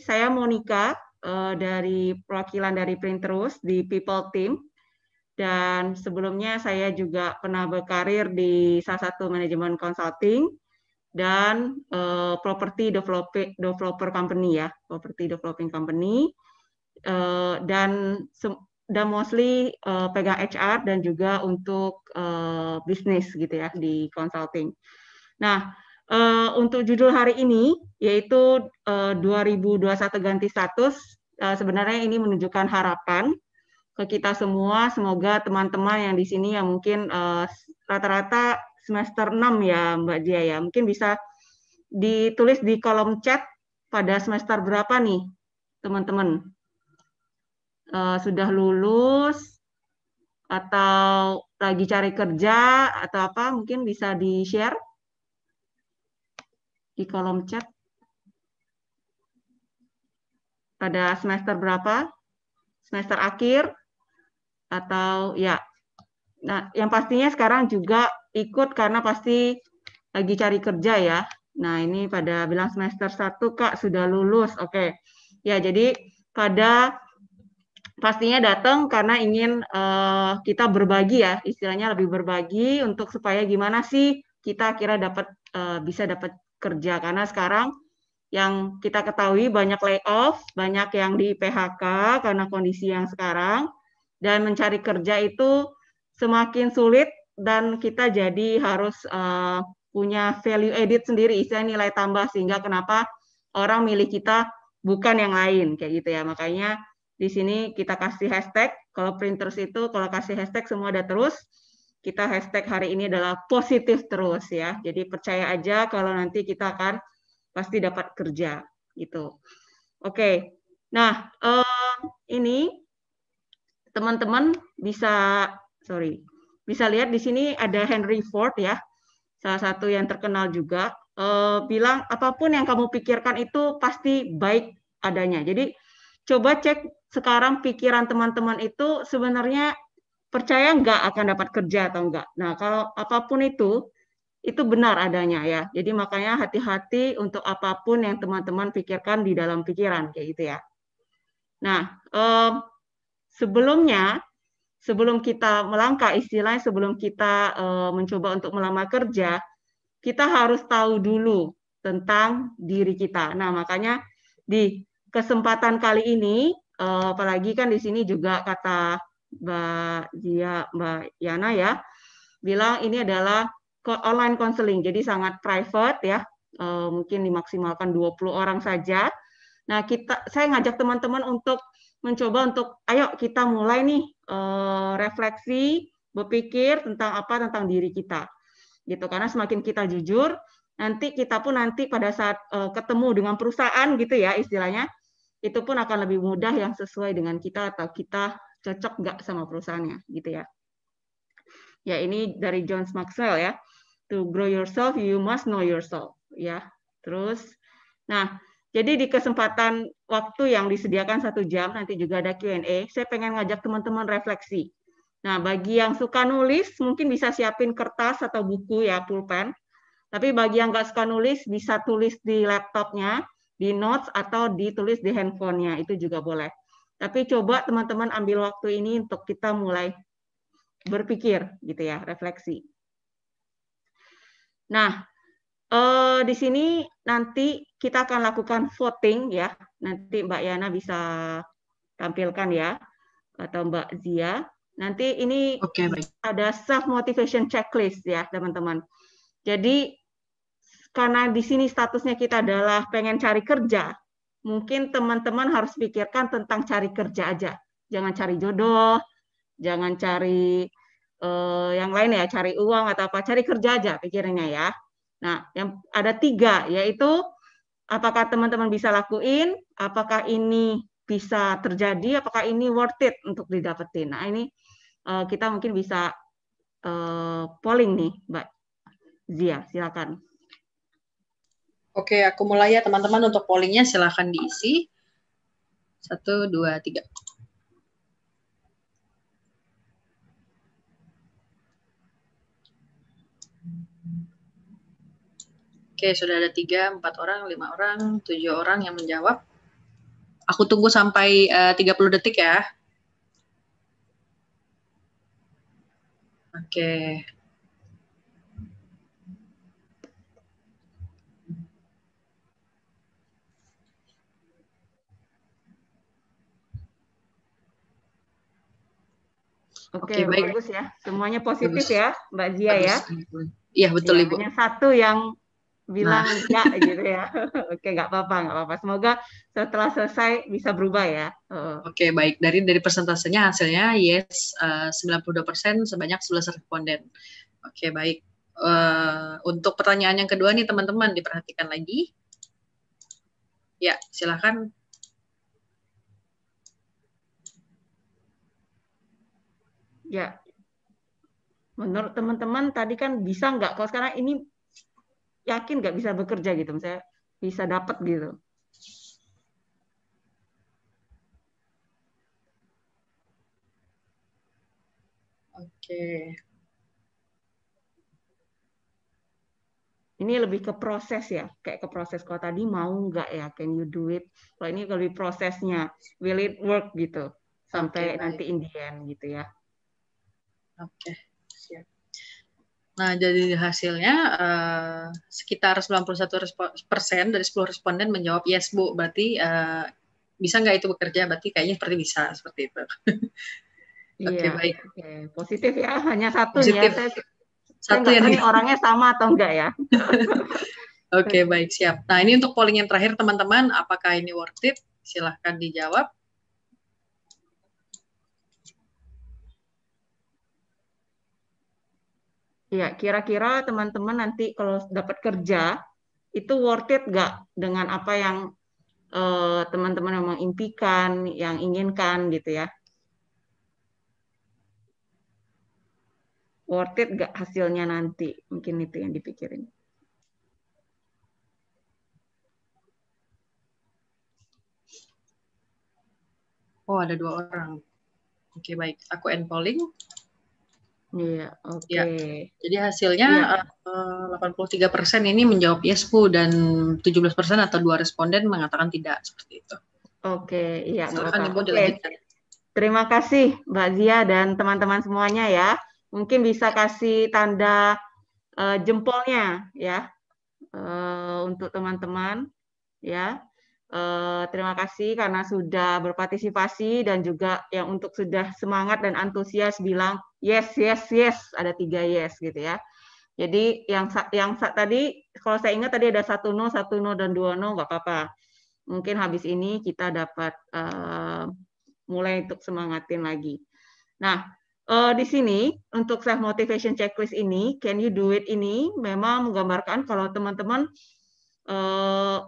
saya Monica eh, dari perwakilan dari Printerus di People Team. Dan sebelumnya saya juga pernah berkarir di salah satu manajemen consulting dan uh, property developer, developer company ya, property developing company. Uh, dan dan mostly uh, pegang HR dan juga untuk uh, bisnis gitu ya di consulting. Nah, Eh, untuk judul hari ini yaitu eh, uh, 2021 ganti status uh, sebenarnya ini menunjukkan harapan ke kita semua semoga teman-teman yang di sini yang mungkin rata-rata uh, semester 6 ya Mbak Dia ya mungkin bisa ditulis di kolom chat pada semester berapa nih teman-teman uh, sudah lulus atau lagi cari kerja atau apa mungkin bisa di share di kolom chat pada semester berapa? Semester akhir atau ya. Nah, yang pastinya sekarang juga ikut karena pasti lagi cari kerja ya. Nah, ini pada bilang semester 1 Kak sudah lulus. Oke. Okay. Ya, jadi pada pastinya datang karena ingin uh, kita berbagi ya, istilahnya lebih berbagi untuk supaya gimana sih kita kira dapat uh, bisa dapat kerja karena sekarang yang kita ketahui banyak layoff, banyak yang di PHK karena kondisi yang sekarang dan mencari kerja itu semakin sulit dan kita jadi harus uh, punya value edit sendiri, istilahnya nilai tambah sehingga kenapa orang milih kita bukan yang lain kayak gitu ya. Makanya di sini kita kasih hashtag kalau printers itu kalau kasih hashtag semua ada terus kita hashtag hari ini adalah positif terus ya. Jadi percaya aja kalau nanti kita akan pasti dapat kerja gitu. Oke. Okay. Nah, eh, ini teman-teman bisa sorry bisa lihat di sini ada Henry Ford ya salah satu yang terkenal juga uh, bilang apapun yang kamu pikirkan itu pasti baik adanya. Jadi coba cek sekarang pikiran teman-teman itu sebenarnya percaya nggak akan dapat kerja atau enggak. Nah, kalau apapun itu, itu benar adanya ya. Jadi makanya hati-hati untuk apapun yang teman-teman pikirkan di dalam pikiran, kayak gitu ya. Nah, um, sebelumnya, sebelum kita melangkah, istilahnya sebelum kita eh, mencoba untuk melamar kerja, kita harus tahu dulu tentang diri kita. Nah, makanya di kesempatan kali ini, eh, apalagi kan di sini juga kata Mbak Jia, Mbak Yana ya, bilang ini adalah online counseling, jadi sangat private ya, e, mungkin dimaksimalkan 20 orang saja. Nah, kita saya ngajak teman-teman untuk mencoba untuk ayo kita mulai nih e, refleksi, berpikir tentang apa tentang diri kita. Gitu karena semakin kita jujur, nanti kita pun nanti pada saat e, ketemu dengan perusahaan gitu ya istilahnya, itu pun akan lebih mudah yang sesuai dengan kita atau kita cocok nggak sama perusahaannya gitu ya. Ya ini dari John Maxwell ya. To grow yourself, you must know yourself ya. Terus, nah jadi di kesempatan waktu yang disediakan satu jam nanti juga ada Q&A. Saya pengen ngajak teman-teman refleksi. Nah bagi yang suka nulis mungkin bisa siapin kertas atau buku ya pulpen. Tapi bagi yang nggak suka nulis bisa tulis di laptopnya, di notes atau ditulis di handphonenya itu juga boleh. Tapi coba teman-teman ambil waktu ini untuk kita mulai berpikir gitu ya, refleksi. Nah, eh, di sini nanti kita akan lakukan voting ya. Nanti Mbak Yana bisa tampilkan ya atau Mbak Zia. Nanti ini Oke, ada self motivation checklist ya, teman-teman. Jadi karena di sini statusnya kita adalah pengen cari kerja, mungkin teman-teman harus pikirkan tentang cari kerja aja. Jangan cari jodoh, jangan cari eh, yang lain ya, cari uang atau apa, cari kerja aja pikirannya ya. Nah, yang ada tiga yaitu apakah teman-teman bisa lakuin, apakah ini bisa terjadi, apakah ini worth it untuk didapetin. Nah, ini eh, kita mungkin bisa eh, polling nih, Mbak Zia, silakan. Oke, aku mulai ya teman-teman untuk pollingnya silahkan diisi. Satu, dua, tiga. Oke, sudah ada tiga, empat orang, lima orang, tujuh orang yang menjawab. Aku tunggu sampai eh, uh, 30 detik ya. Oke. Oke, okay, baik. bagus ya. Semuanya positif bagus. ya, Mbak Zia bagus. ya. Iya, betul ya, Ibu. Hanya satu yang bilang enggak ya, gitu ya. Oke, nggak apa-apa, nggak apa-apa. Semoga setelah selesai bisa berubah ya. Uh. Oke, baik. Dari dari persentasenya hasilnya yes eh, uh, 92% sebanyak 11 responden. Oke, baik. Uh, untuk pertanyaan yang kedua nih teman-teman diperhatikan lagi. Ya, silakan ya menurut teman-teman tadi kan bisa nggak kalau sekarang ini yakin nggak bisa bekerja gitu misalnya bisa dapat gitu Oke. Ini lebih ke proses ya, kayak ke proses kalau tadi mau nggak ya, can you do it? Kalau ini lebih prosesnya, will it work gitu, sampai okay, nanti baik. in the end gitu ya. Oke, siap. Nah, jadi hasilnya uh, sekitar 91 persen dari 10 responden menjawab yes bu, berarti uh, bisa nggak itu bekerja? Berarti kayaknya seperti bisa seperti itu. Oke okay, iya, baik. Okay. Positif ya, hanya satu ya. Positif. ya. Saya, satu yang orangnya sama atau enggak ya? Oke okay, baik siap. Nah ini untuk polling yang terakhir teman-teman, apakah ini worth it? Silahkan dijawab. Ya, kira-kira teman-teman nanti kalau dapat kerja itu worth it nggak dengan apa yang eh, teman-teman memang impikan, yang inginkan gitu ya. Worth it nggak hasilnya nanti? Mungkin itu yang dipikirin. Oh, ada dua orang. Oke, okay, baik. Aku end polling. Iya, ya. oke. Okay. Ya. Jadi hasilnya ya. 83 eh, persen ini menjawab yes bu dan 17 persen atau dua responden mengatakan tidak seperti itu. Oke, iya. Silakan ibu Terima kasih Mbak Zia dan teman-teman semuanya ya. Mungkin bisa kasih tanda uh, jempolnya ya uh, untuk teman-teman ya. Uh, terima kasih karena sudah berpartisipasi dan juga yang untuk sudah semangat dan antusias bilang yes yes yes ada tiga yes gitu ya jadi yang yang tadi kalau saya ingat tadi ada satu no satu no dan dua no nggak apa-apa mungkin habis ini kita dapat uh, mulai untuk semangatin lagi nah uh, di sini untuk self motivation checklist ini can you do it ini memang menggambarkan kalau teman-teman eh,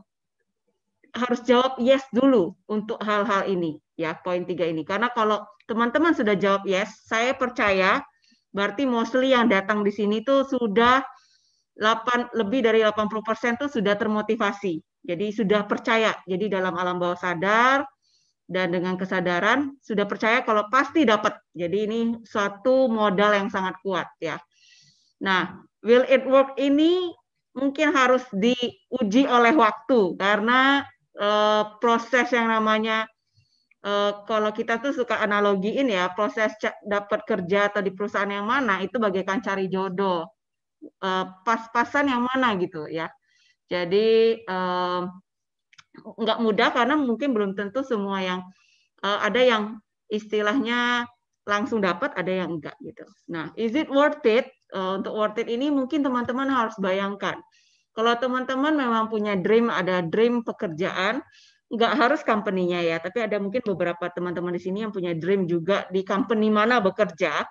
harus jawab yes dulu untuk hal-hal ini ya poin tiga ini karena kalau teman-teman sudah jawab yes, saya percaya berarti mostly yang datang di sini tuh sudah 8, lebih dari 80% tuh sudah termotivasi. Jadi sudah percaya. Jadi dalam alam bawah sadar dan dengan kesadaran sudah percaya kalau pasti dapat. Jadi ini suatu modal yang sangat kuat ya. Nah, will it work ini mungkin harus diuji oleh waktu karena e, proses yang namanya Eh, kalau kita tuh suka analogiin ya proses dapat kerja atau di perusahaan yang mana itu bagaikan cari jodoh uh, pas-pasan yang mana gitu ya jadi uh, nggak mudah karena mungkin belum tentu semua yang ada yang istilahnya langsung dapat ada yang enggak gitu nah is it worth it untuk worth it ini mungkin teman-teman harus bayangkan kalau teman-teman memang punya dream ada dream pekerjaan nggak harus company-nya ya, tapi ada mungkin beberapa teman-teman di sini yang punya dream juga di company mana bekerja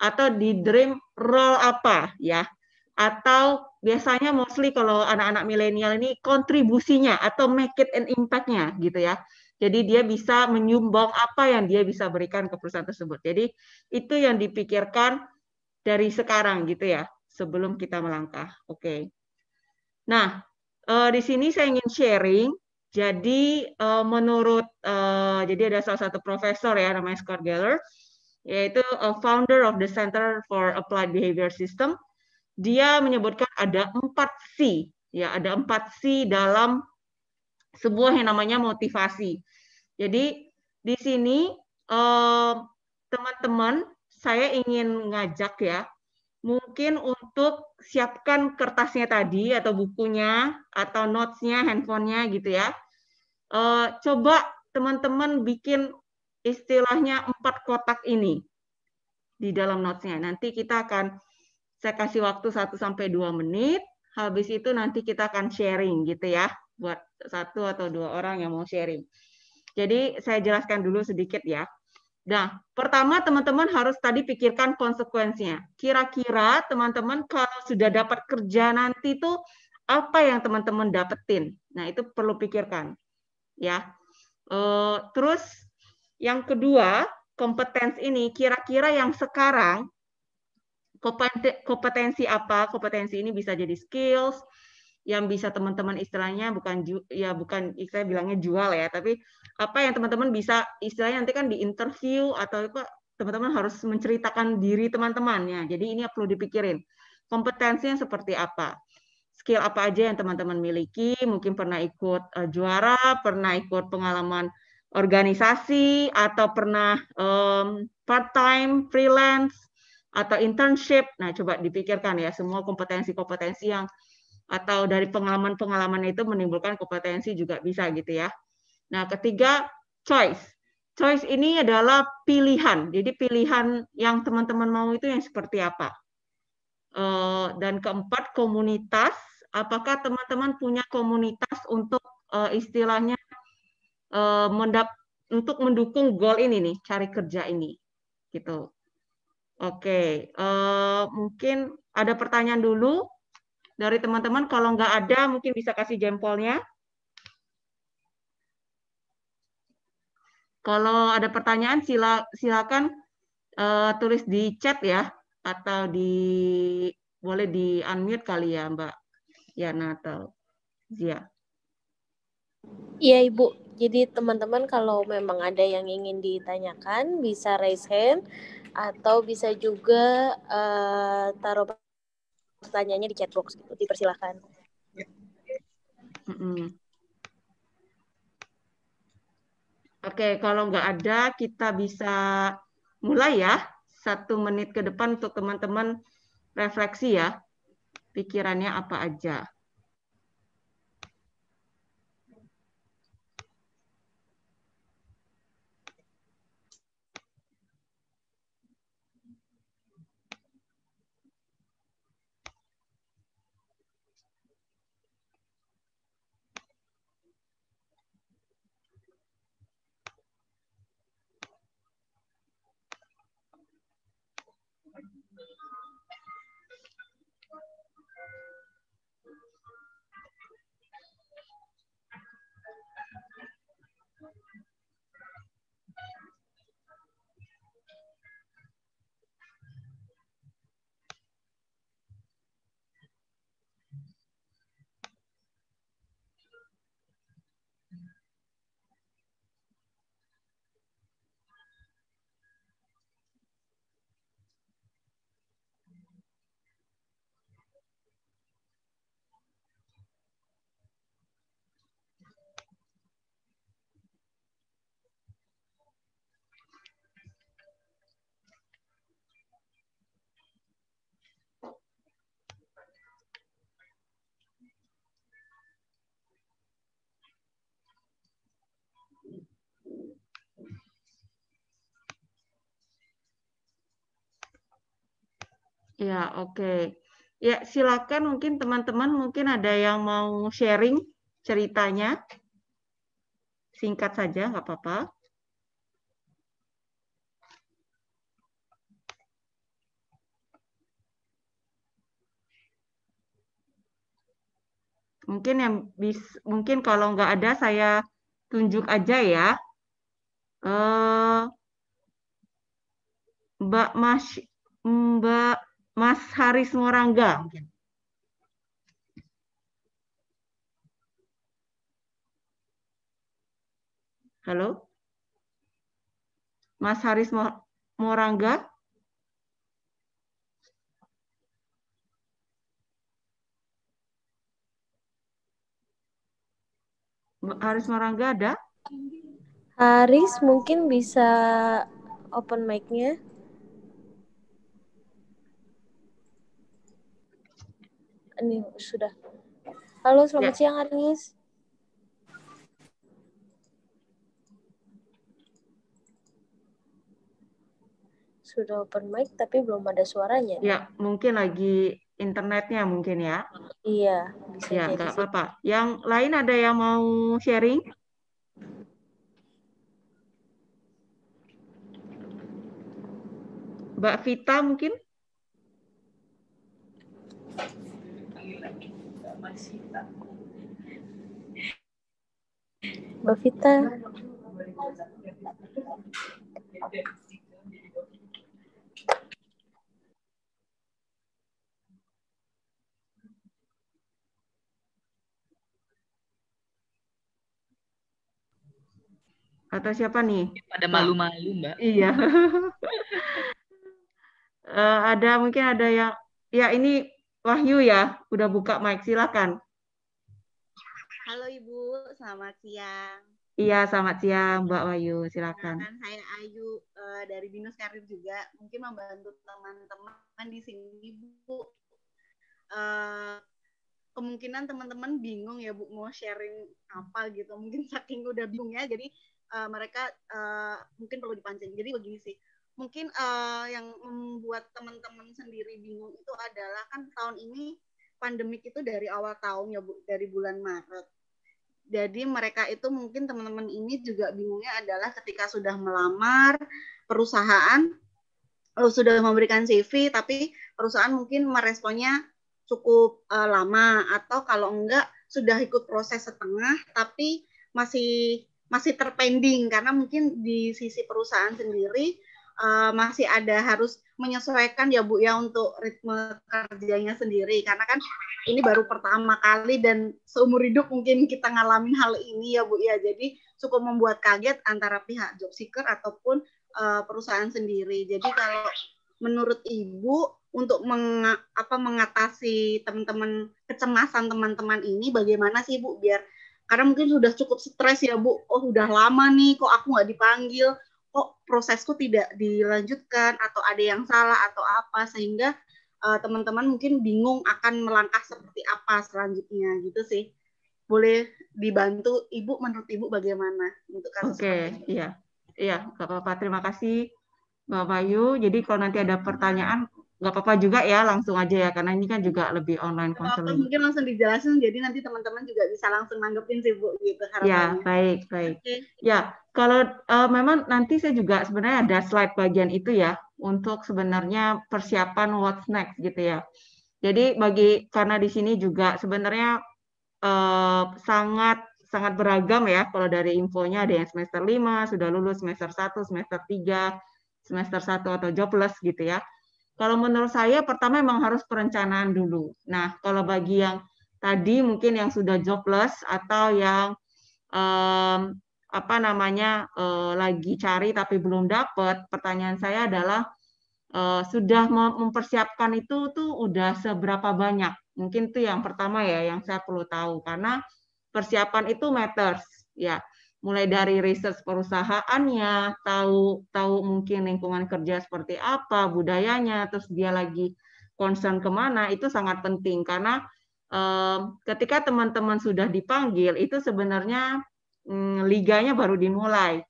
atau di dream role apa ya. Atau biasanya mostly kalau anak-anak milenial ini kontribusinya atau make it an impact-nya gitu ya. Jadi dia bisa menyumbang apa yang dia bisa berikan ke perusahaan tersebut. Jadi itu yang dipikirkan dari sekarang gitu ya, sebelum kita melangkah. Oke. Okay. Nah, eh, di sini saya ingin sharing jadi uh, menurut uh, jadi ada salah satu profesor ya namanya Scott Geller yaitu uh, founder of the Center for Applied Behavior System. Dia menyebutkan ada empat C ya, ada empat C dalam sebuah yang namanya motivasi. Jadi di sini teman-teman uh, saya ingin ngajak ya mungkin untuk siapkan kertasnya tadi atau bukunya atau notesnya handphonenya gitu ya e, coba teman-teman bikin istilahnya empat kotak ini di dalam notesnya nanti kita akan saya kasih waktu 1 sampai dua menit habis itu nanti kita akan sharing gitu ya buat satu atau dua orang yang mau sharing jadi saya jelaskan dulu sedikit ya Nah, pertama teman-teman harus tadi pikirkan konsekuensinya. Kira-kira teman-teman kalau sudah dapat kerja nanti itu apa yang teman-teman dapetin? Nah, itu perlu pikirkan. Ya. Eh, terus yang kedua, kompetensi ini kira-kira yang sekarang kompetensi apa? Kompetensi ini bisa jadi skills, yang bisa teman-teman istilahnya bukan ju, ya bukan istilah bilangnya jual ya, tapi apa yang teman-teman bisa istilahnya nanti kan di interview atau apa teman-teman harus menceritakan diri teman-temannya. Jadi ini perlu dipikirin. Kompetensinya seperti apa? Skill apa aja yang teman-teman miliki? Mungkin pernah ikut uh, juara, pernah ikut pengalaman organisasi atau pernah um, part-time, freelance atau internship. Nah, coba dipikirkan ya semua kompetensi-kompetensi yang atau dari pengalaman-pengalaman itu menimbulkan kompetensi juga bisa gitu ya. Nah, ketiga choice. Choice ini adalah pilihan. Jadi pilihan yang teman-teman mau itu yang seperti apa. Eh, dan keempat komunitas. Apakah teman-teman punya komunitas untuk eh, istilahnya eh, mendap untuk mendukung goal ini nih, cari kerja ini, gitu. Oke, mungkin ada pertanyaan dulu dari teman-teman. Kalau nggak ada, mungkin bisa kasih jempolnya. Kalau ada pertanyaan, sila, silakan uh, tulis di chat ya, atau di boleh di unmute kali ya, Mbak Yana atau Zia. Iya, Ibu. Jadi teman-teman kalau memang ada yang ingin ditanyakan bisa raise hand atau bisa juga uh, taruh pertanyaannya di chat box gitu dipersilahkan mm -mm. Oke, kalau nggak ada, kita bisa mulai ya. Satu menit ke depan untuk teman-teman refleksi ya. Pikirannya apa aja. Ya, oke. Okay. Ya, silakan mungkin teman-teman mungkin ada yang mau sharing ceritanya. Singkat saja, nggak apa-apa. Mungkin yang bis, mungkin kalau nggak ada saya tunjuk aja ya. Uh, Mbak Mas Mbak Mas Haris Morangga Halo? Mas Haris Morangga? Haris Morangga ada? Haris mungkin bisa open mic-nya. ini sudah. Halo, selamat ya. siang Aris. Sudah open mic tapi belum ada suaranya. Ya, mungkin lagi internetnya mungkin ya. Iya, bisa Ya, nggak apa-apa. Yang lain ada yang mau sharing? Mbak Vita mungkin? kasih Mbak. Vita. Kata siapa nih? Ada malu-malu mbak. Iya. uh, ada mungkin ada yang ya ini Wahyu ya, udah buka mic, silakan. Halo Ibu, selamat siang. Iya, selamat siang Mbak Wahyu, silakan. saya Ayu eh, dari Binus Karir juga, mungkin membantu teman-teman di sini Bu. Eh, kemungkinan teman-teman bingung ya Bu mau sharing apa gitu, mungkin saking udah bingung ya, jadi eh, mereka mungkin perlu dipancing. Jadi begini sih, mungkin uh, yang membuat teman-teman sendiri bingung itu adalah kan tahun ini pandemik itu dari awal tahun ya Bu, dari bulan Maret. Jadi mereka itu mungkin teman-teman ini juga bingungnya adalah ketika sudah melamar perusahaan eh, sudah memberikan CV tapi perusahaan mungkin meresponnya cukup uh, lama atau kalau enggak sudah ikut proses setengah tapi masih masih terpending karena mungkin di sisi perusahaan sendiri uh, masih ada harus menyesuaikan ya Bu ya untuk ritme kerjanya sendiri karena kan ini baru pertama kali dan seumur hidup mungkin kita ngalamin hal ini ya Bu ya. Jadi cukup membuat kaget antara pihak job seeker ataupun uh, perusahaan sendiri. Jadi kalau menurut Ibu untuk meng, apa mengatasi teman-teman kecemasan teman-teman ini bagaimana sih Bu biar karena mungkin sudah cukup stres ya Bu. Oh, sudah lama nih kok aku nggak dipanggil kok prosesku tidak dilanjutkan atau ada yang salah atau apa sehingga eh, teman-teman uh, mungkin bingung akan melangkah seperti apa selanjutnya gitu sih boleh dibantu ibu menurut ibu bagaimana untuk kasus Oke, okay, iya. Iya, Bapak Terima kasih Mbak Bayu. Jadi kalau nanti ada pertanyaan nggak apa-apa juga ya langsung aja ya karena ini kan juga lebih online counseling. Mungkin langsung dijelasin jadi nanti teman-teman juga bisa langsung nanggepin sih Bu gitu ya, harapannya. Ya, baik, baik. Okay. Ya, kalau uh, memang nanti saya juga sebenarnya ada slide bagian itu ya untuk sebenarnya persiapan what's next gitu ya. Jadi bagi karena di sini juga sebenarnya uh, sangat sangat beragam ya kalau dari infonya ada yang semester 5 sudah lulus semester 1, semester 3, semester 1 atau jobless gitu ya kalau menurut saya pertama memang harus perencanaan dulu. Nah, kalau bagi yang tadi mungkin yang sudah jobless atau yang um, apa namanya uh, lagi cari tapi belum dapat, pertanyaan saya adalah uh, sudah mempersiapkan itu tuh udah seberapa banyak? Mungkin itu yang pertama ya yang saya perlu tahu karena persiapan itu matters ya mulai dari research perusahaannya, tahu tahu mungkin lingkungan kerja seperti apa, budayanya, terus dia lagi concern kemana, itu sangat penting karena eh, ketika teman-teman sudah dipanggil itu sebenarnya hmm, liganya baru dimulai.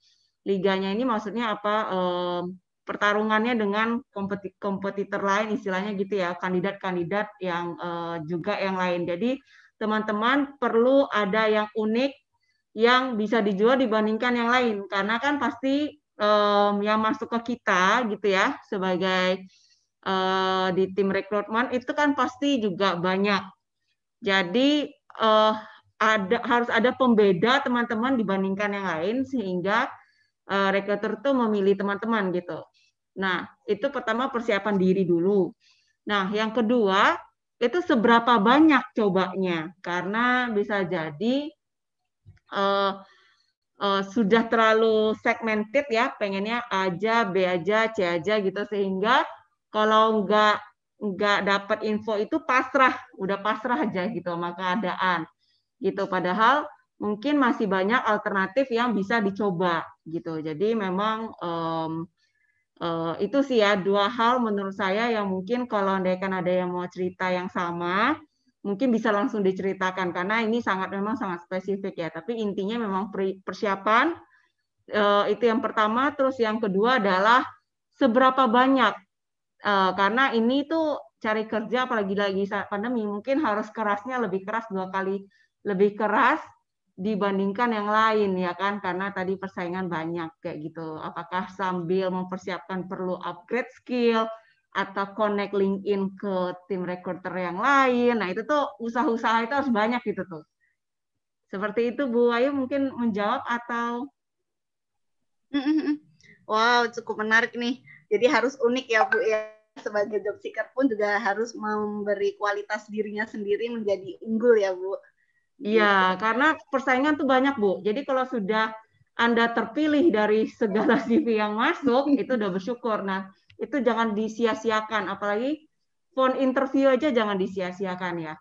Liganya ini maksudnya apa? Eh, pertarungannya dengan kompeti kompetitor lain, istilahnya gitu ya, kandidat-kandidat yang eh, juga yang lain. Jadi teman-teman perlu ada yang unik yang bisa dijual dibandingkan yang lain karena kan pasti um, yang masuk ke kita gitu ya sebagai uh, di tim rekrutmen itu kan pasti juga banyak jadi uh, ada harus ada pembeda teman-teman dibandingkan yang lain sehingga uh, rekruter tuh memilih teman-teman gitu nah itu pertama persiapan diri dulu nah yang kedua itu seberapa banyak cobanya karena bisa jadi uh, uh, sudah terlalu segmented ya, pengennya A aja, B aja, C aja gitu sehingga kalau nggak nggak dapat info itu pasrah, udah pasrah aja gitu sama keadaan gitu. Padahal mungkin masih banyak alternatif yang bisa dicoba gitu. Jadi memang um, uh, itu sih ya dua hal menurut saya yang mungkin kalau andaikan ada yang mau cerita yang sama mungkin bisa langsung diceritakan karena ini sangat memang sangat spesifik ya. Tapi intinya memang persiapan eh, itu yang pertama, terus yang kedua adalah seberapa banyak eh, karena ini tuh cari kerja apalagi lagi saat pandemi mungkin harus kerasnya lebih keras dua kali lebih keras dibandingkan yang lain ya kan karena tadi persaingan banyak kayak gitu apakah sambil mempersiapkan perlu upgrade skill atau connect LinkedIn ke tim recruiter yang lain. Nah, itu tuh usaha-usaha itu harus banyak gitu tuh. Seperti itu Bu Ayu mungkin menjawab atau mm, mm, mm. Wow, cukup menarik nih. Jadi harus unik ya Bu ya. Sebagai job seeker pun juga harus memberi kualitas dirinya sendiri menjadi unggul ya Bu. Iya, gitu. karena persaingan tuh banyak Bu. Jadi kalau sudah Anda terpilih dari segala CV yang masuk, itu udah bersyukur. Nah, itu jangan disia-siakan apalagi phone interview aja jangan disia-siakan ya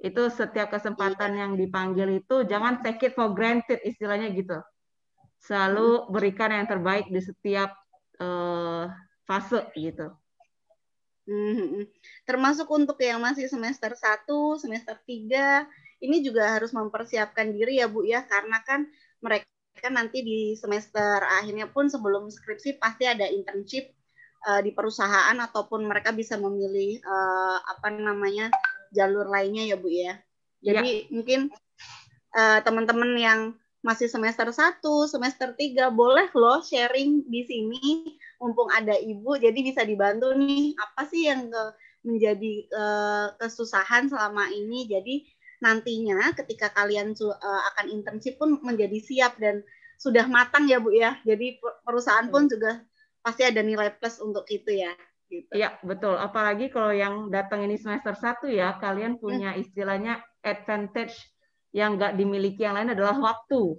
itu setiap kesempatan yang dipanggil itu jangan take it for granted istilahnya gitu selalu berikan yang terbaik di setiap uh, fase gitu mm-hmm. termasuk untuk yang masih semester 1, semester 3 ini juga harus mempersiapkan diri ya Bu ya karena kan mereka kan nanti di semester akhirnya pun sebelum skripsi pasti ada internship uh, di perusahaan ataupun mereka bisa memilih uh, apa namanya jalur lainnya ya Bu ya. Iya. Jadi ya. mungkin teman eh, teman-teman yang masih semester 1, semester 3 boleh loh sharing di sini mumpung ada Ibu jadi bisa dibantu nih apa sih yang ke, menjadi uh, kesusahan selama ini. Jadi nantinya ketika kalian uh, akan internship pun menjadi siap dan sudah matang ya Bu ya. Jadi perusahaan pun iya. juga pasti ada nilai plus untuk itu ya. Gitu. Iya, betul. Apalagi kalau yang datang ini semester satu ya, kalian punya hmm. istilahnya advantage yang nggak dimiliki yang lain adalah waktu.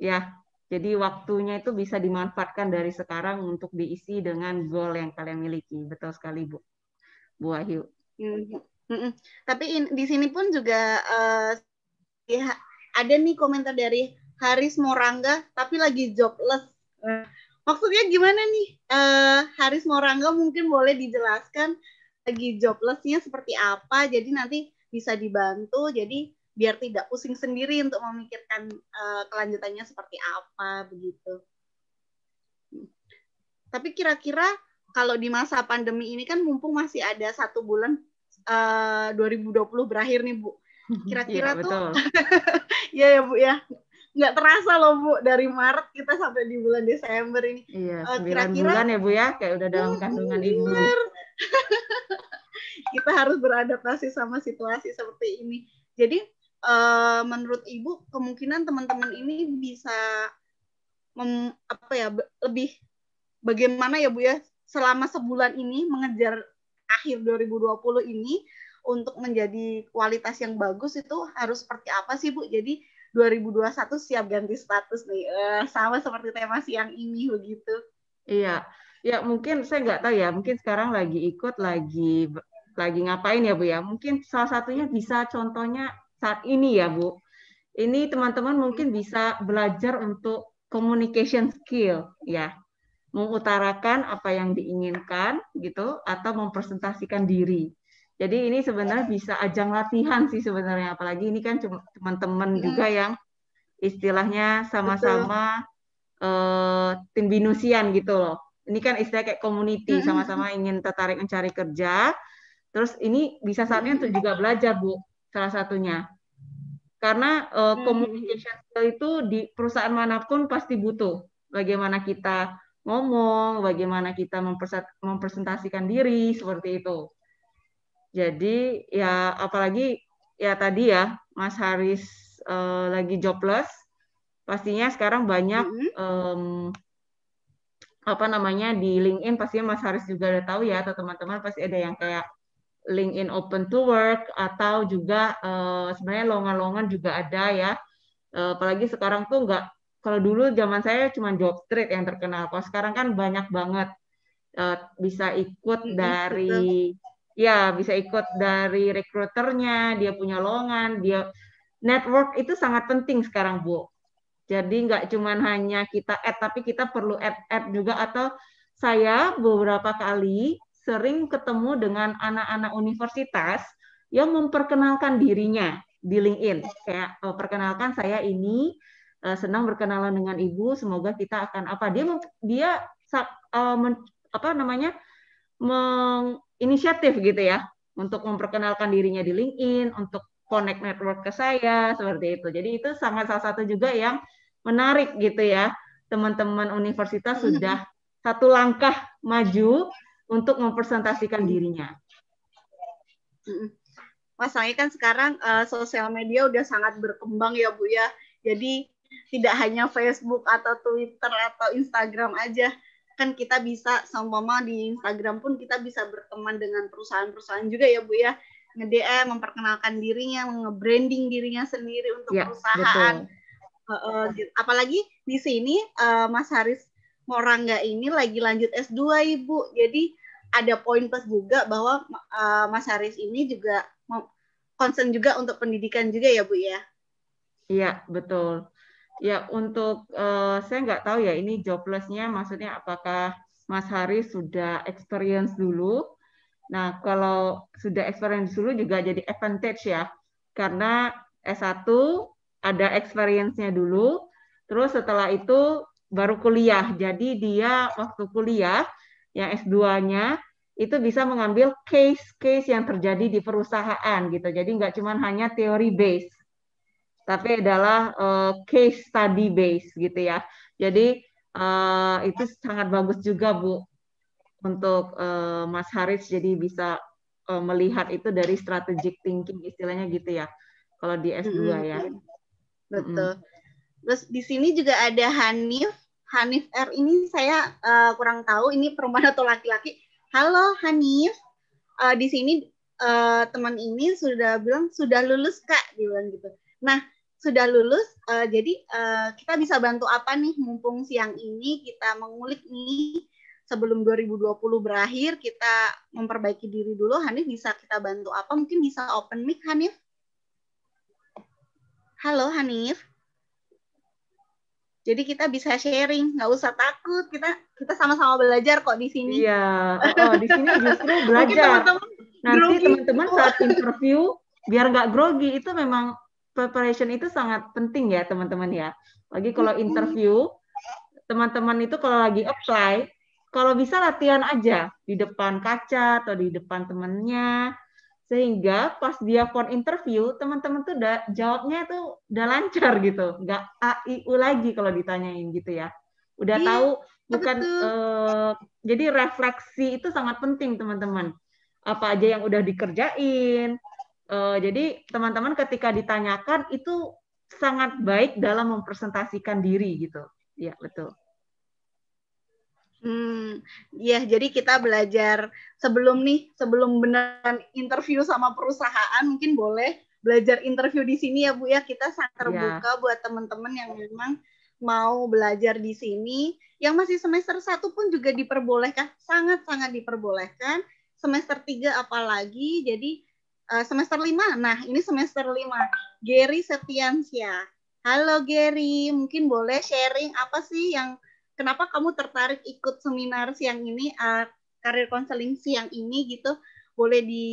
Ya, jadi waktunya itu bisa dimanfaatkan dari sekarang untuk diisi dengan goal yang kalian miliki. Betul sekali, Bu. Bu Wahyu. Mm Tapi in, di sini pun juga uh, ya, ada nih komentar dari Haris Morangga, tapi lagi jobless maksudnya gimana nih uh, Haris Morangga mungkin boleh dijelaskan lagi joblessnya seperti apa jadi nanti bisa dibantu jadi biar tidak pusing sendiri untuk memikirkan uh, kelanjutannya seperti apa begitu tapi kira-kira kalau di masa pandemi ini kan mumpung masih ada satu bulan eh, uh, 2020 berakhir nih bu iya, kira-kira ya, tuh ya ya bu ya nggak terasa loh bu dari Maret kita sampai di bulan Desember ini. Iya, eh, kira-kira bulan ya bu ya kayak udah dalam hmm, kandungan ibu. kita harus beradaptasi sama situasi seperti ini. Jadi uh, menurut ibu kemungkinan teman-teman ini bisa mem, apa ya lebih bagaimana ya bu ya selama sebulan ini mengejar akhir 2020 ini untuk menjadi kualitas yang bagus itu harus seperti apa sih Bu? Jadi 2021 siap ganti status nih. Uh, sama seperti tema siang ini begitu. Iya. Ya mungkin saya nggak tahu ya, mungkin sekarang lagi ikut lagi lagi ngapain ya Bu ya. Mungkin salah satunya bisa contohnya saat ini ya Bu. Ini teman-teman mungkin bisa belajar untuk communication skill ya. Mengutarakan apa yang diinginkan gitu atau mempresentasikan diri jadi ini sebenarnya bisa ajang latihan sih sebenarnya, apalagi ini kan teman-teman hmm. juga yang istilahnya sama-sama uh, tim binusian gitu loh. Ini kan istilah kayak community, sama-sama ingin tertarik mencari kerja. Terus ini bisa saatnya untuk juga belajar bu, salah satunya. Karena uh, communication skill itu di perusahaan manapun pasti butuh. Bagaimana kita ngomong, bagaimana kita mempresentasikan diri seperti itu. Jadi ya apalagi ya tadi ya Mas Haris uh, lagi jobless, pastinya sekarang banyak mm -hmm. um, apa namanya di LinkedIn pastinya Mas Haris juga udah tahu ya atau teman-teman pasti ada yang kayak LinkedIn Open to Work atau juga uh, sebenarnya longan-longan juga ada ya. Uh, apalagi sekarang tuh nggak kalau dulu zaman saya cuma job street yang terkenal. Kalau sekarang kan banyak banget uh, bisa ikut mm -hmm. dari Betul ya bisa ikut dari rekruternya dia punya longan, dia network itu sangat penting sekarang bu jadi nggak cuma hanya kita add tapi kita perlu add add juga atau saya beberapa kali sering ketemu dengan anak-anak universitas yang memperkenalkan dirinya di LinkedIn kayak oh, perkenalkan saya ini uh, senang berkenalan dengan ibu semoga kita akan apa dia dia uh, men, apa namanya meng, inisiatif gitu ya untuk memperkenalkan dirinya di LinkedIn, untuk connect network ke saya seperti itu. Jadi itu sangat salah satu juga yang menarik gitu ya. Teman-teman universitas hmm. sudah satu langkah maju untuk mempresentasikan dirinya. Hmm. Mas saya kan sekarang uh, sosial media udah sangat berkembang ya Bu ya. Jadi tidak hanya Facebook atau Twitter atau Instagram aja, kan kita bisa sama mama di Instagram pun kita bisa berteman dengan perusahaan-perusahaan juga ya Bu ya nge-DM, memperkenalkan dirinya, nge-branding dirinya sendiri untuk ya, perusahaan. Betul. Uh, uh, apalagi di sini uh, Mas Haris Morangga ini lagi lanjut S2 Ibu. Jadi ada poin plus juga bahwa uh, Mas Haris ini juga concern juga untuk pendidikan juga ya Bu ya. Iya, betul. Ya untuk uh, saya nggak tahu ya ini joblessnya maksudnya apakah Mas Hari sudah experience dulu. Nah kalau sudah experience dulu juga jadi advantage ya karena S1 ada experience-nya dulu. Terus setelah itu baru kuliah. Jadi dia waktu kuliah yang S2-nya itu bisa mengambil case-case yang terjadi di perusahaan gitu. Jadi nggak cuma hanya teori base tapi adalah uh, case study base gitu ya. Jadi uh, itu sangat bagus juga Bu untuk uh, Mas Haris jadi bisa uh, melihat itu dari strategic thinking istilahnya gitu ya. Kalau di S2 -hmm. ya. Betul. Terus di sini juga ada Hanif. Hanif R ini saya uh, kurang tahu ini perempuan atau laki-laki. Halo Hanif. Uh, di sini uh, teman ini sudah bilang sudah lulus Kak, dia bilang gitu Nah, sudah lulus, uh, jadi uh, kita bisa bantu apa nih mumpung siang ini kita mengulik nih sebelum 2020 berakhir kita memperbaiki diri dulu. Hanif bisa kita bantu apa? Mungkin bisa open mic Hanif. Halo Hanif. Jadi kita bisa sharing, nggak usah takut. Kita kita sama-sama belajar kok di sini. Iya, oh, di sini justru belajar. Teman -teman Nanti teman-teman saat interview biar nggak grogi itu memang preparation itu sangat penting ya teman-teman ya. Lagi kalau interview, teman-teman itu kalau lagi apply, kalau bisa latihan aja di depan kaca atau di depan temannya, sehingga pas dia phone interview, teman-teman tuh udah, jawabnya itu udah lancar gitu, nggak A I U lagi kalau ditanyain gitu ya. Udah iya, tahu iya, bukan uh, jadi refleksi itu sangat penting teman-teman. Apa aja yang udah dikerjain, Uh, jadi teman-teman ketika ditanyakan itu sangat baik dalam mempresentasikan diri gitu. Ya betul. Hmm, ya jadi kita belajar sebelum nih sebelum beneran interview sama perusahaan mungkin boleh belajar interview di sini ya Bu ya kita sangat iya. terbuka ya. buat teman-teman yang memang mau belajar di sini yang masih semester 1 pun juga diperbolehkan sangat-sangat diperbolehkan semester 3 apalagi jadi Eh, semester lima, Nah, ini semester lima, Gary Setiansyah. Halo Gary, mungkin boleh sharing apa sih yang kenapa kamu tertarik ikut seminar siang ini uh, karir konseling siang ini gitu? Boleh di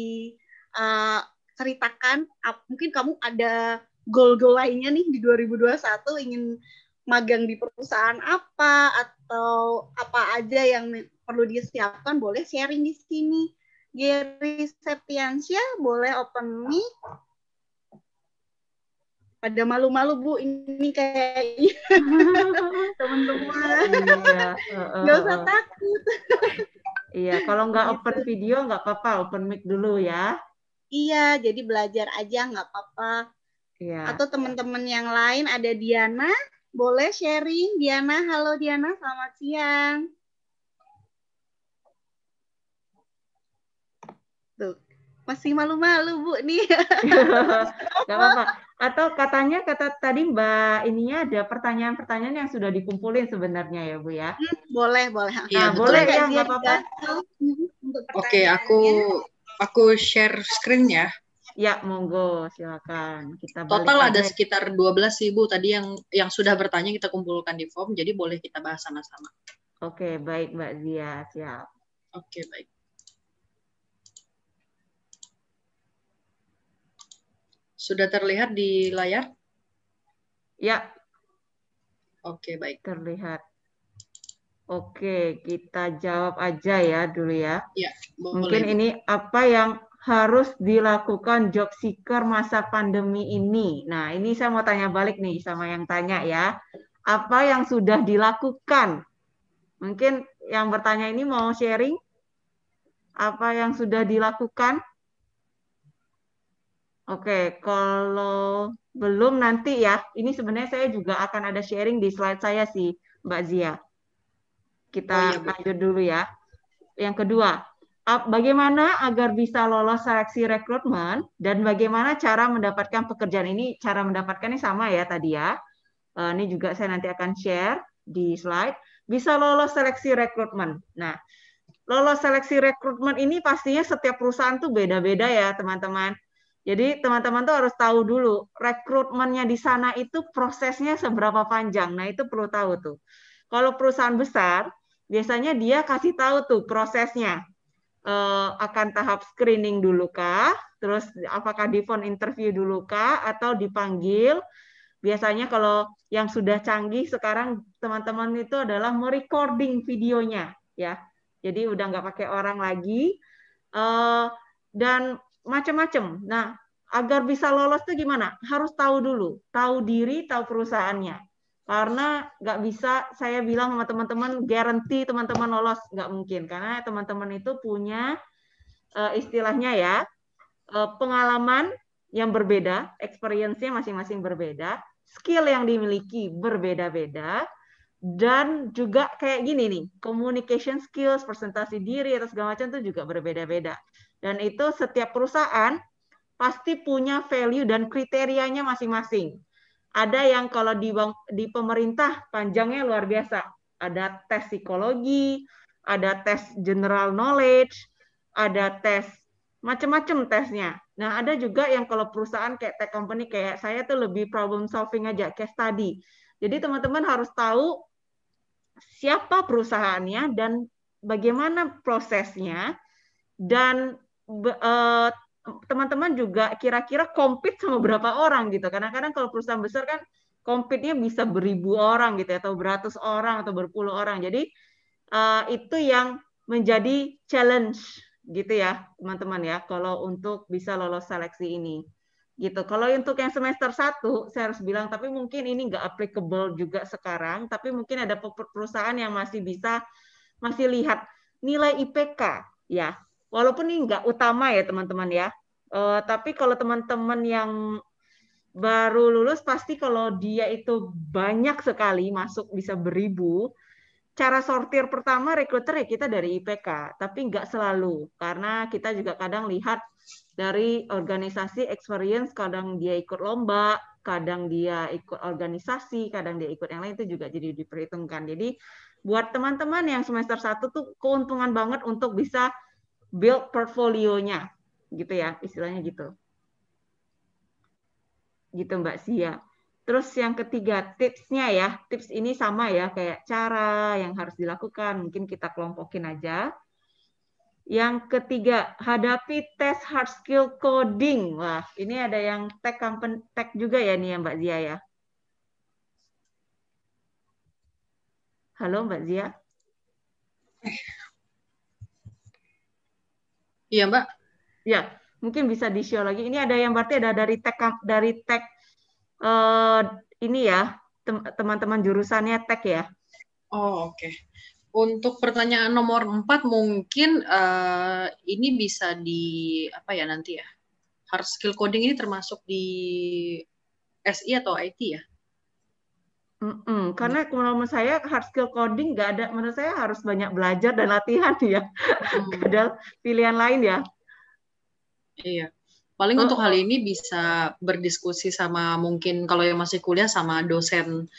uh, ceritakan mungkin kamu ada goal-goal lainnya nih di 2021 ingin magang di perusahaan apa atau apa aja yang perlu disiapkan boleh sharing di sini. Gary Septiansyah boleh open mic. Pada malu-malu Bu, ini kayak teman-teman. Iya, Gak usah takut. iya, kalau nggak open video nggak apa-apa, open mic dulu ya. Iya, jadi belajar aja nggak apa-apa. Iya. Atau teman-teman yang lain ada Diana, boleh sharing. Diana, halo Diana, selamat siang. masih malu-malu bu nih. Gak apa-apa. Atau katanya kata tadi Mbak ininya ada pertanyaan-pertanyaan yang sudah dikumpulin sebenarnya ya bu ya. Hmm, boleh boleh. Iya, nah, ya, boleh ya nggak apa-apa. Hmm, Oke aku aku share screen ya. Ya, monggo silakan. Kita Total ada aja. sekitar 12 Ibu tadi yang yang sudah bertanya kita kumpulkan di form jadi boleh kita bahas sama-sama. Oke, baik Mbak Zia, siap. Oke, baik. Sudah terlihat di layar? Ya. Oke, baik. Terlihat. Oke, kita jawab aja ya dulu ya. Ya, Mungkin ini apa yang harus dilakukan job seeker masa pandemi ini? Nah, ini saya mau tanya balik nih sama yang tanya ya. Apa yang sudah dilakukan? Mungkin yang bertanya ini mau sharing apa yang sudah dilakukan? Oke, kalau belum nanti ya, ini sebenarnya saya juga akan ada sharing di slide saya sih, Mbak Zia. Kita oh, iya, lanjut dulu ya. Yang kedua, bagaimana agar bisa lolos seleksi rekrutmen dan bagaimana cara mendapatkan pekerjaan ini? Cara mendapatkan ini sama ya tadi ya. Eh, ini juga saya nanti akan share di slide. Bisa lolos seleksi rekrutmen. Nah, lolos seleksi rekrutmen ini pastinya setiap perusahaan tuh beda-beda ya teman-teman jadi teman-teman tuh harus tahu dulu rekrutmennya di sana itu prosesnya seberapa panjang. Nah itu perlu tahu tuh. Kalau perusahaan besar biasanya dia kasih tahu tuh prosesnya e, akan tahap screening dulu kah, terus apakah di phone interview dulu kah atau dipanggil. Biasanya kalau yang sudah canggih sekarang teman-teman itu adalah merecording videonya ya. Jadi udah nggak pakai orang lagi. Eh, dan macam-macam. Nah, agar bisa lolos tuh gimana? Harus tahu dulu, tahu diri, tahu perusahaannya. Karena nggak bisa saya bilang sama teman-teman, guarantee teman-teman lolos nggak mungkin. Karena teman-teman itu punya eh, istilahnya ya eh, pengalaman yang berbeda, experience-nya masing-masing berbeda, skill yang dimiliki berbeda-beda, dan juga kayak gini nih, communication skills, presentasi diri atau segala macam itu juga berbeda-beda. Dan itu setiap perusahaan pasti punya value dan kriterianya masing-masing. Ada yang kalau di, di pemerintah panjangnya luar biasa. Ada tes psikologi, ada tes general knowledge, ada tes macam-macam tesnya. Nah, ada juga yang kalau perusahaan kayak tech company kayak saya tuh lebih problem solving aja, case study. Jadi teman-teman harus tahu siapa perusahaannya dan bagaimana prosesnya dan teman eh, teman-teman juga kira-kira compete sama berapa orang gitu. Kadang-kadang kalau perusahaan besar kan compete-nya bisa beribu orang gitu ya, atau beratus orang atau berpuluh orang. Jadi uh, itu yang menjadi challenge gitu ya, teman-teman ya, kalau untuk bisa lolos seleksi ini. Gitu. Kalau untuk yang semester satu, saya harus bilang tapi mungkin ini nggak applicable juga sekarang, tapi mungkin ada perusahaan yang masih bisa masih lihat nilai IPK ya walaupun ini nggak utama ya teman-teman ya. Uh, tapi kalau teman-teman yang baru lulus pasti kalau dia itu banyak sekali masuk bisa beribu, cara sortir pertama rekruter ya kita dari IPK, tapi nggak selalu karena kita juga kadang lihat dari organisasi experience kadang dia ikut lomba, kadang dia ikut organisasi, kadang dia ikut yang lain itu juga jadi diperhitungkan. Jadi buat teman-teman yang semester satu tuh keuntungan banget untuk bisa build portfolionya gitu ya istilahnya gitu gitu Mbak Sia. Terus yang ketiga tipsnya ya, tips ini sama ya kayak cara yang harus dilakukan, mungkin kita kelompokin aja. Yang ketiga, hadapi tes hard skill coding. Wah, ini ada yang tech company tech juga ya nih ya Mbak Zia ya. Halo Mbak Zia. Iya Mbak. Ya, mungkin bisa di share lagi. Ini ada yang berarti ada dari tech dari tech uh, ini ya teman-teman jurusannya tech ya. Oh oke. Okay. Untuk pertanyaan nomor empat mungkin uh, ini bisa di apa ya nanti ya. Hard skill coding ini termasuk di SI atau IT ya? Mm-mm. Iya. Karena menurut saya hard skill coding nggak ada, menurut saya harus banyak belajar dan latihan ya. Mm. ada pilihan lain ya. Iya. Paling oh. untuk hal ini bisa berdiskusi sama mungkin kalau yang masih kuliah sama dosen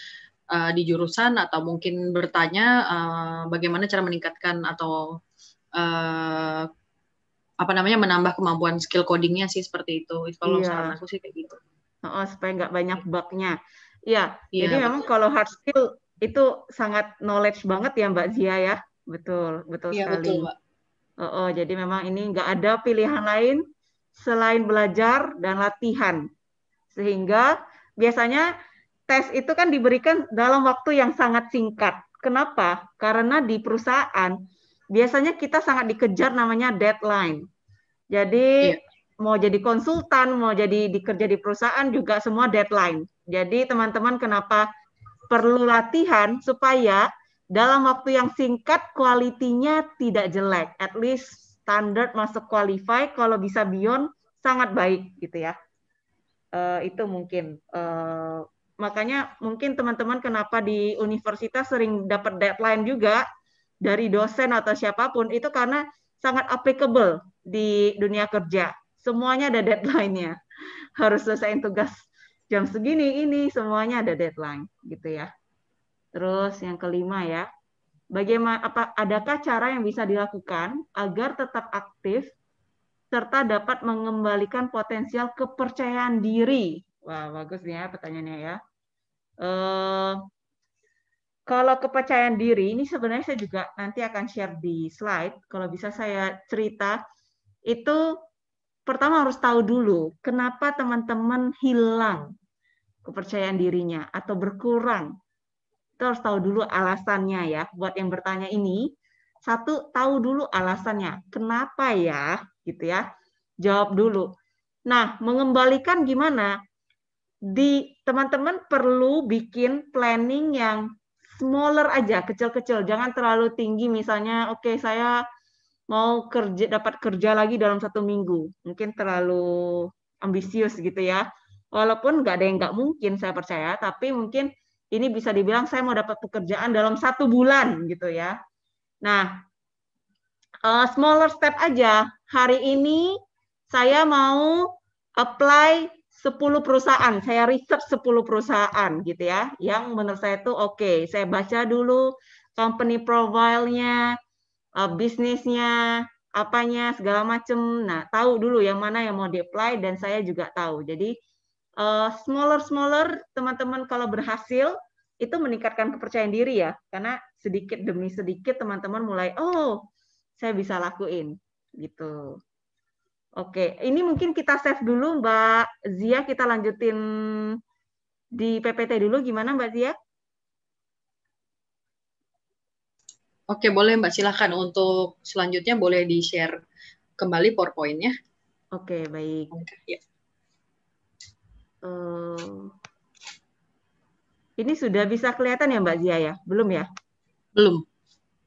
uh, di jurusan atau mungkin bertanya uh, bagaimana cara meningkatkan atau uh, apa namanya menambah kemampuan skill codingnya sih seperti itu. Kalau iya. saran aku sih kayak gitu. Oh, supaya nggak banyak bugnya. Iya, ya, jadi memang kalau hard skill itu sangat knowledge banget ya Mbak Zia ya. Betul, betul ya, sekali. Betul, Mbak. Oh, oh, jadi memang ini nggak ada pilihan lain selain belajar dan latihan. Sehingga biasanya tes itu kan diberikan dalam waktu yang sangat singkat. Kenapa? Karena di perusahaan biasanya kita sangat dikejar namanya deadline. Jadi ya. mau jadi konsultan, mau jadi dikerja di perusahaan juga semua deadline. Jadi teman-teman kenapa perlu latihan supaya dalam waktu yang singkat kualitinya tidak jelek. At least standar masuk qualify kalau bisa beyond sangat baik gitu ya. Uh, itu mungkin uh, makanya mungkin teman-teman kenapa di universitas sering dapat deadline juga dari dosen atau siapapun itu karena sangat applicable di dunia kerja. Semuanya ada deadline-nya. Harus selesaiin tugas jam segini ini semuanya ada deadline gitu ya. Terus yang kelima ya, bagaimana apa adakah cara yang bisa dilakukan agar tetap aktif serta dapat mengembalikan potensial kepercayaan diri? Wah, bagus nih ya pertanyaannya ya. Uh, kalau kepercayaan diri ini sebenarnya saya juga nanti akan share di slide. Kalau bisa saya cerita itu pertama harus tahu dulu kenapa teman-teman hilang kepercayaan dirinya atau berkurang. Kita harus tahu dulu alasannya ya. Buat yang bertanya ini, satu tahu dulu alasannya. Kenapa ya? Gitu ya. Jawab dulu. Nah, mengembalikan gimana? Di teman-teman perlu bikin planning yang smaller aja, kecil-kecil. Jangan terlalu tinggi misalnya, oke okay, saya mau kerja dapat kerja lagi dalam satu minggu. Mungkin terlalu ambisius gitu ya walaupun nggak ada yang nggak mungkin saya percaya, tapi mungkin ini bisa dibilang saya mau dapat pekerjaan dalam satu bulan gitu ya. Nah, uh, smaller step aja. Hari ini saya mau apply 10 perusahaan, saya riset 10 perusahaan gitu ya, yang menurut saya itu oke. Okay. Saya baca dulu company profile-nya, uh, bisnisnya, apanya segala macam Nah, tahu dulu yang mana yang mau di apply dan saya juga tahu. Jadi uh, eh, smaller smaller teman-teman kalau berhasil itu meningkatkan kepercayaan diri ya karena sedikit demi sedikit teman-teman mulai oh saya bisa lakuin gitu oke ini mungkin kita save dulu mbak Zia kita lanjutin di PPT dulu gimana mbak Zia oke boleh mbak silahkan untuk selanjutnya boleh di share kembali PowerPoint-nya. oke baik ya. Eh, ini sudah bisa kelihatan ya Mbak Zia ya? Belum ya? Belum.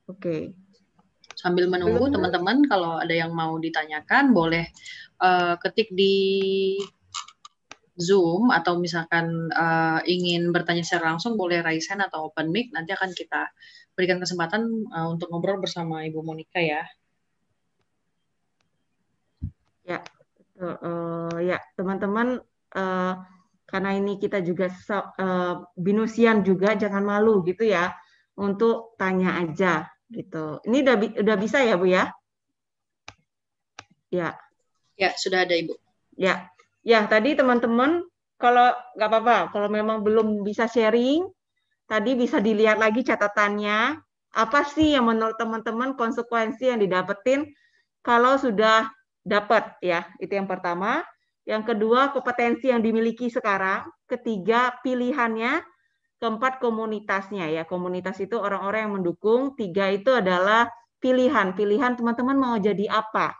Oke. Okay. Sambil menunggu teman-teman kalau ada yang mau ditanyakan boleh uh, ketik di Zoom atau misalkan uh, ingin bertanya secara langsung boleh raise hand atau open mic nanti akan kita berikan kesempatan uh, untuk ngobrol bersama Ibu Monika ya. Ya, uh, ya teman-teman Eh, karena ini kita juga uh, binusian juga jangan malu gitu ya untuk tanya aja gitu. Ini udah udah bisa ya Bu ya? Ya. Ya sudah ada Ibu. Ya, ya tadi teman-teman kalau nggak apa-apa kalau memang belum bisa sharing tadi bisa dilihat lagi catatannya apa sih yang menurut teman-teman konsekuensi yang didapetin kalau sudah dapat ya itu yang pertama yang kedua, kompetensi yang dimiliki sekarang. Ketiga, pilihannya. Keempat, komunitasnya. ya Komunitas itu orang-orang yang mendukung. Tiga itu adalah pilihan. Pilihan teman-teman mau jadi apa.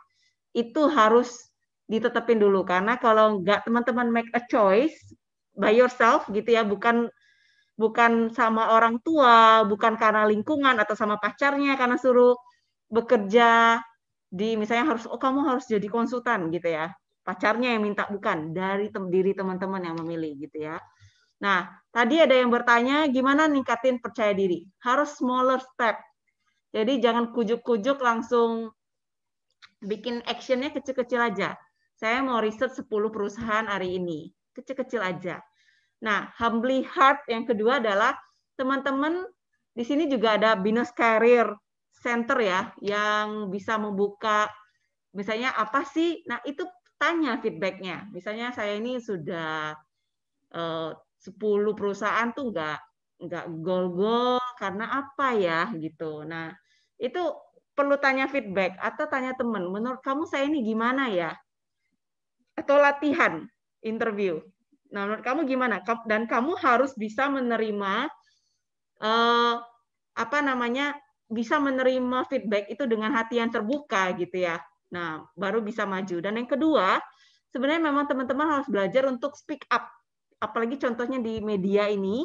Itu harus ditetepin dulu. Karena kalau nggak teman-teman make a choice by yourself gitu ya, bukan bukan sama orang tua, bukan karena lingkungan atau sama pacarnya karena suruh bekerja di misalnya harus oh kamu harus jadi konsultan gitu ya pacarnya yang minta bukan dari tem diri teman-teman yang memilih gitu ya. Nah, tadi ada yang bertanya gimana ningkatin percaya diri? Harus smaller step. Jadi jangan kujuk-kujuk langsung bikin actionnya kecil-kecil aja. Saya mau riset 10 perusahaan hari ini. Kecil-kecil aja. Nah, humbly heart yang kedua adalah teman-teman di sini juga ada business Career Center ya yang bisa membuka misalnya apa sih? Nah, itu tanya feedbacknya. Misalnya saya ini sudah eh, 10 perusahaan tuh nggak nggak gol-gol karena apa ya gitu. Nah itu perlu tanya feedback atau tanya teman. Menurut kamu saya ini gimana ya? Atau latihan interview. Nah menurut kamu gimana? Dan kamu harus bisa menerima eh, apa namanya bisa menerima feedback itu dengan hati yang terbuka gitu ya Nah, baru bisa maju. Dan yang kedua, sebenarnya memang teman-teman harus belajar untuk speak up. Apalagi contohnya di media ini,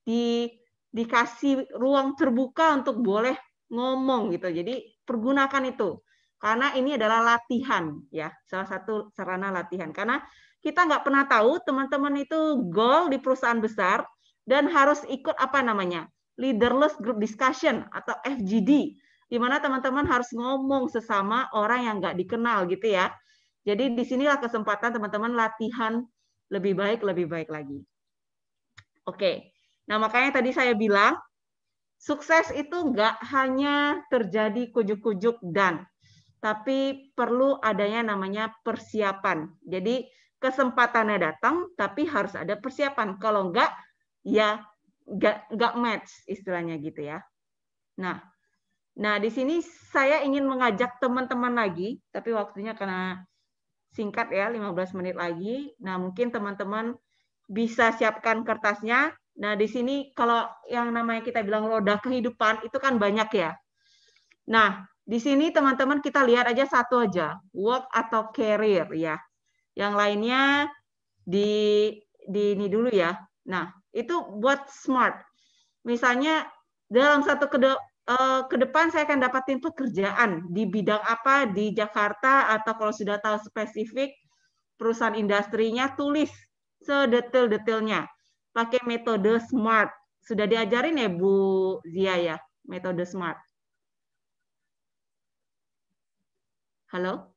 di dikasih ruang terbuka untuk boleh ngomong gitu. Jadi pergunakan itu. Karena ini adalah latihan ya, salah satu sarana latihan. Karena kita nggak pernah tahu teman-teman itu goal di perusahaan besar dan harus ikut apa namanya leaderless group discussion atau FGD di mana teman-teman harus ngomong sesama orang yang nggak dikenal gitu ya. Jadi di sinilah kesempatan teman-teman latihan lebih baik, lebih baik lagi. Oke, nah makanya tadi saya bilang, sukses itu nggak hanya terjadi kujuk-kujuk dan, tapi perlu adanya namanya persiapan. Jadi kesempatannya datang, tapi harus ada persiapan. Kalau nggak, ya nggak nggak match istilahnya gitu ya. Nah, Nah, di sini saya ingin mengajak teman-teman lagi, tapi waktunya karena singkat ya, 15 menit lagi. Nah, mungkin teman-teman bisa siapkan kertasnya. Nah, di sini kalau yang namanya kita bilang roda kehidupan, itu kan banyak ya. Nah, di sini teman-teman kita lihat aja satu aja, work atau career ya. Yang lainnya di di ini dulu ya. Nah, itu buat smart. Misalnya dalam satu uh, ke depan saya akan dapatin pekerjaan di bidang apa di Jakarta atau kalau sudah tahu spesifik perusahaan industrinya tulis sedetail-detailnya pakai metode SMART sudah diajarin ya Bu Zia ya metode SMART halo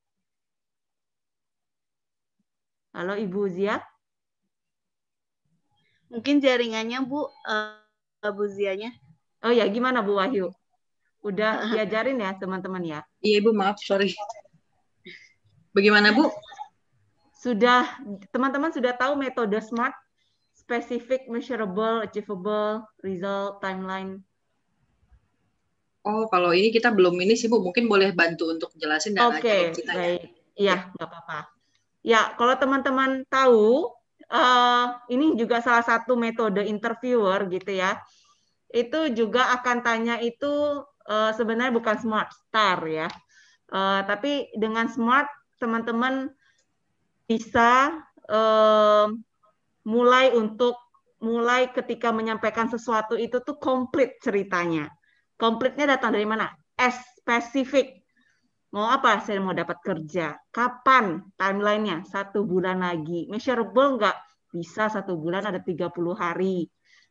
halo Ibu Zia mungkin jaringannya Bu uh, Bu Zianya Oh ya, gimana Bu Wahyu? Udah diajarin ya teman-teman ya? Iya Bu, maaf, sorry. Bagaimana Bu? Sudah, teman-teman sudah tahu metode SMART? Specific, measurable, achievable, result, timeline. Oh, kalau ini kita belum ini sih Bu, mungkin boleh bantu untuk jelasin dan okay, Oke, ya. baik. Iya, nggak apa-apa. Ya, kalau teman-teman tahu, uh, ini juga salah satu metode interviewer gitu ya itu juga akan tanya itu uh, sebenarnya bukan smart star ya. Uh, tapi dengan smart teman-teman bisa uh, mulai untuk mulai ketika menyampaikan sesuatu itu tuh komplit ceritanya. Komplitnya datang dari mana? S spesifik. Mau apa? Saya mau dapat kerja. Kapan? Timelinenya satu bulan lagi. Measurable nggak? Bisa satu bulan ada 30 hari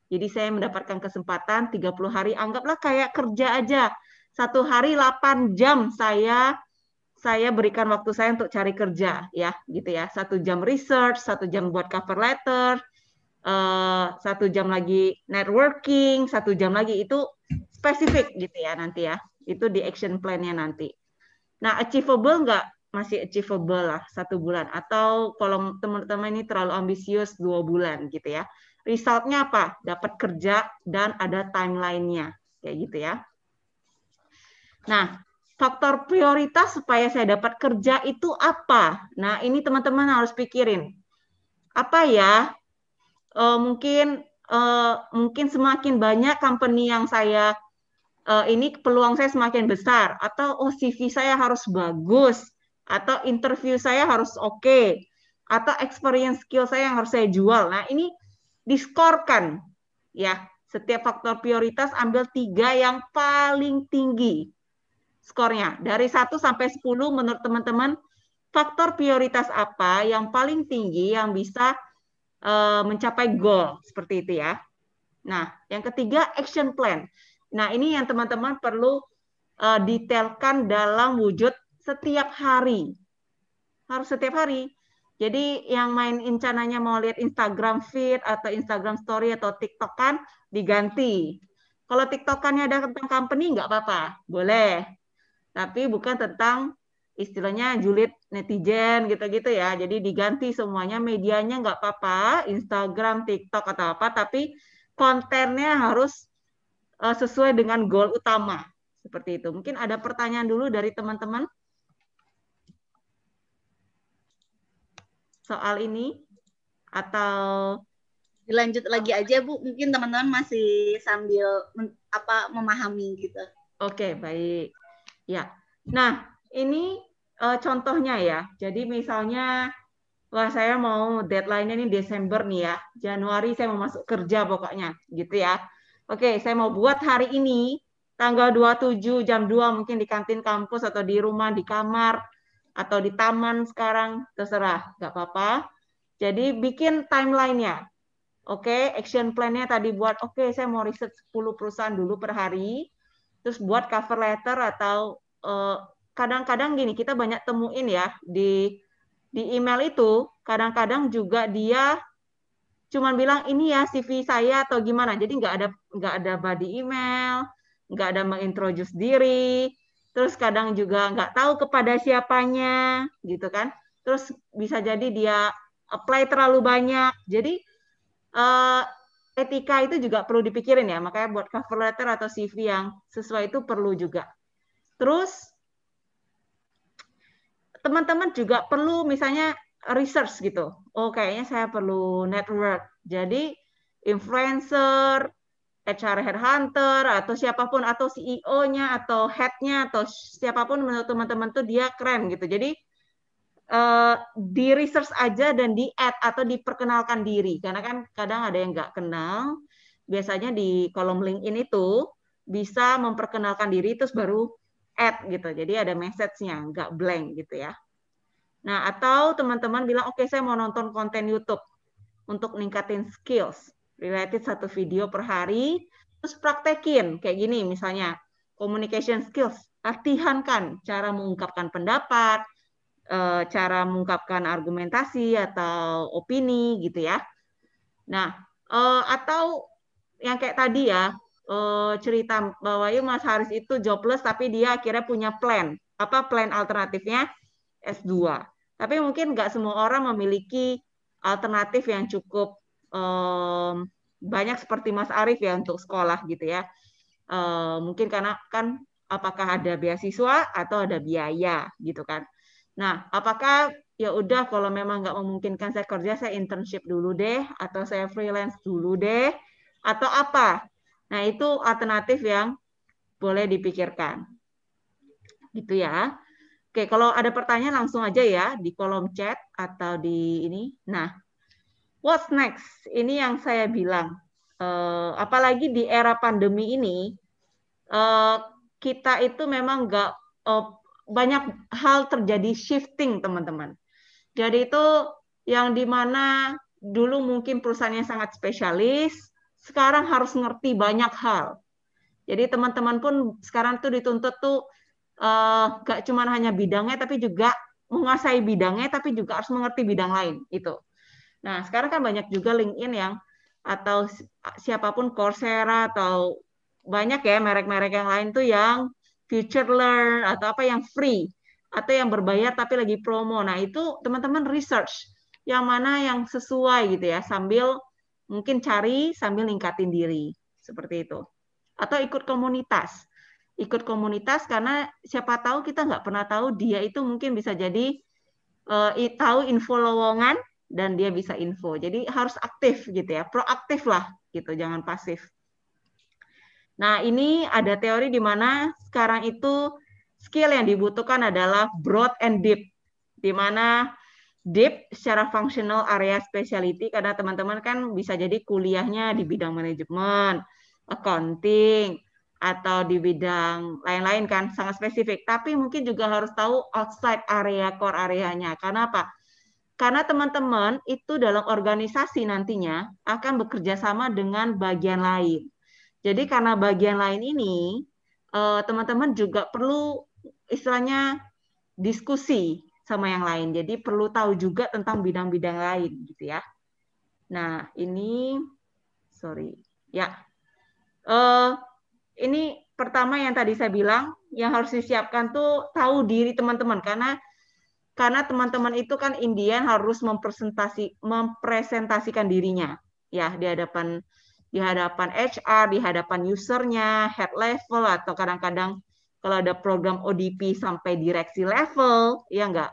jadi saya mendapatkan kesempatan 30 hari, anggaplah kayak kerja aja. Satu hari 8 jam saya saya berikan waktu saya untuk cari kerja ya gitu ya satu jam research satu jam buat cover letter uh, satu jam lagi networking satu jam lagi itu spesifik gitu ya nanti ya itu di action plan-nya nanti nah achievable nggak masih achievable lah satu bulan atau kalau teman-teman ini terlalu ambisius dua bulan gitu ya resultnya apa? Dapat kerja dan ada timelinenya, kayak gitu ya. Nah, faktor prioritas supaya saya dapat kerja itu apa? Nah, ini teman-teman harus pikirin. Apa ya? E, mungkin e, mungkin semakin banyak company yang saya e, ini peluang saya semakin besar atau oh CV saya harus bagus atau interview saya harus oke. Okay atau experience skill saya yang harus saya jual. Nah, ini diskorkan ya setiap faktor prioritas ambil tiga yang paling tinggi skornya dari 1 sampai 10 menurut teman-teman faktor prioritas apa yang paling tinggi yang bisa e, mencapai goal seperti itu ya. Nah, yang ketiga action plan. Nah, ini yang teman-teman perlu e, detailkan dalam wujud setiap hari. Harus setiap hari jadi yang main incananya mau lihat Instagram feed atau Instagram story atau TikTokan diganti. Kalau TikTokannya ada tentang company nggak apa-apa, boleh. Tapi bukan tentang istilahnya julid netizen gitu-gitu ya. Jadi diganti semuanya medianya nggak apa-apa, Instagram, TikTok atau apa, tapi kontennya harus eh, sesuai dengan goal utama seperti itu. Mungkin ada pertanyaan dulu dari teman-teman. soal ini? Atau dilanjut lagi aja Bu, mungkin teman-teman masih sambil men, apa memahami gitu. Oke, baik. Ya. Nah, ini uh, contohnya ya. Jadi misalnya wah saya mau deadline-nya ini Desember nih ya. Januari saya mau masuk kerja pokoknya gitu ya. Oke, saya mau buat hari ini tanggal 27 jam 2 mungkin di kantin kampus atau di rumah di kamar atau di taman sekarang terserah nggak apa-apa jadi bikin timelinenya oke okay, action plannya tadi buat oke okay, saya mau riset 10 perusahaan dulu per hari terus buat cover letter atau eh, kadang-kadang uh, gini kita banyak temuin ya di di email itu kadang-kadang juga dia cuman bilang ini ya CV saya atau gimana jadi nggak ada nggak ada body email nggak ada mengintroduce diri terus kadang juga nggak tahu kepada siapanya gitu kan terus bisa jadi dia apply terlalu banyak jadi uh, etika itu juga perlu dipikirin ya makanya buat cover letter atau CV yang sesuai itu perlu juga terus teman-teman juga perlu misalnya research gitu oh kayaknya saya perlu network jadi influencer HR headhunter atau siapapun atau CEO-nya atau head-nya atau siapapun menurut teman-teman tuh dia keren gitu. Jadi uh, di research aja dan di add atau diperkenalkan diri karena kan kadang ada yang nggak kenal. Biasanya di kolom LinkedIn itu bisa memperkenalkan diri terus baru add gitu. Jadi ada message-nya, nggak blank gitu ya. Nah, atau teman-teman bilang, oke okay, saya mau nonton konten YouTube untuk ningkatin skills related satu video per hari, terus praktekin kayak gini misalnya communication skills, latihankan cara mengungkapkan pendapat, eh, cara mengungkapkan argumentasi atau opini gitu ya. Nah, eh, atau yang kayak tadi ya, eh, cerita bahwa ya Mas Haris itu jobless tapi dia akhirnya punya plan. Apa plan alternatifnya? S2. Tapi mungkin nggak semua orang memiliki alternatif yang cukup um, banyak seperti Mas Arief ya untuk sekolah gitu ya. Uh, mungkin karena kan apakah ada beasiswa atau ada biaya gitu kan. Nah, apakah ya udah kalau memang nggak memungkinkan saya kerja saya internship dulu deh atau saya freelance dulu deh atau apa? Nah, itu alternatif yang boleh dipikirkan. Gitu ya. Oke, kalau ada pertanyaan langsung aja ya di kolom chat atau di ini. Nah, What's next? Ini yang saya bilang. Uh, apalagi di era pandemi ini, uh, kita itu memang nggak uh, banyak hal terjadi shifting teman-teman. Jadi itu yang dimana dulu mungkin perusahaannya sangat spesialis, sekarang harus ngerti banyak hal. Jadi teman-teman pun sekarang tuh dituntut tuh uh, gak cuma hanya bidangnya, tapi juga menguasai bidangnya, tapi juga harus mengerti bidang lain itu. Nah, sekarang kan banyak juga LinkedIn yang atau siapapun Coursera atau banyak ya merek-merek yang lain tuh yang future learn atau apa yang free atau yang berbayar tapi lagi promo. Nah, itu teman-teman research yang mana yang sesuai gitu ya sambil mungkin cari sambil ningkatin diri seperti itu. Atau ikut komunitas. Ikut komunitas karena siapa tahu kita nggak pernah tahu dia itu mungkin bisa jadi uh, tahu info lowongan dan dia bisa info. Jadi harus aktif gitu ya, proaktif lah gitu, jangan pasif. Nah, ini ada teori di mana sekarang itu skill yang dibutuhkan adalah broad and deep. Di mana deep secara functional area speciality karena teman-teman kan bisa jadi kuliahnya di bidang manajemen, accounting, atau di bidang lain-lain kan sangat spesifik. Tapi mungkin juga harus tahu outside area core areanya. Karena apa? Karena teman-teman itu dalam organisasi nantinya akan bekerja sama dengan bagian lain. Jadi karena bagian lain ini, eh, teman-teman juga perlu istilahnya diskusi sama yang lain. Jadi perlu tahu juga tentang bidang-bidang lain gitu ya. Nah, ini sorry. Ya. Uh, ini pertama yang tadi saya bilang yang harus disiapkan tuh tahu diri teman-teman karena karena teman-teman itu kan Indian harus mempresentasi mempresentasikan dirinya ya di hadapan di hadapan HR, di hadapan usernya, head level atau kadang-kadang kalau ada program ODP sampai direksi level, ya enggak.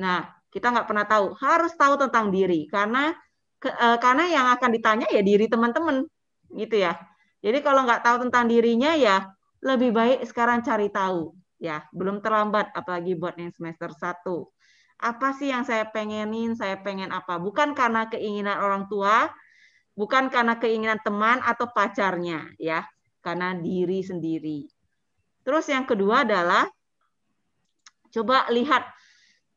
Nah, kita nggak pernah tahu, harus tahu tentang diri karena ke, uh, karena yang akan ditanya ya diri teman-teman gitu ya. Jadi kalau nggak tahu tentang dirinya ya lebih baik sekarang cari tahu ya belum terlambat apalagi buat yang semester 1 apa sih yang saya pengenin saya pengen apa bukan karena keinginan orang tua bukan karena keinginan teman atau pacarnya ya karena diri sendiri terus yang kedua adalah coba lihat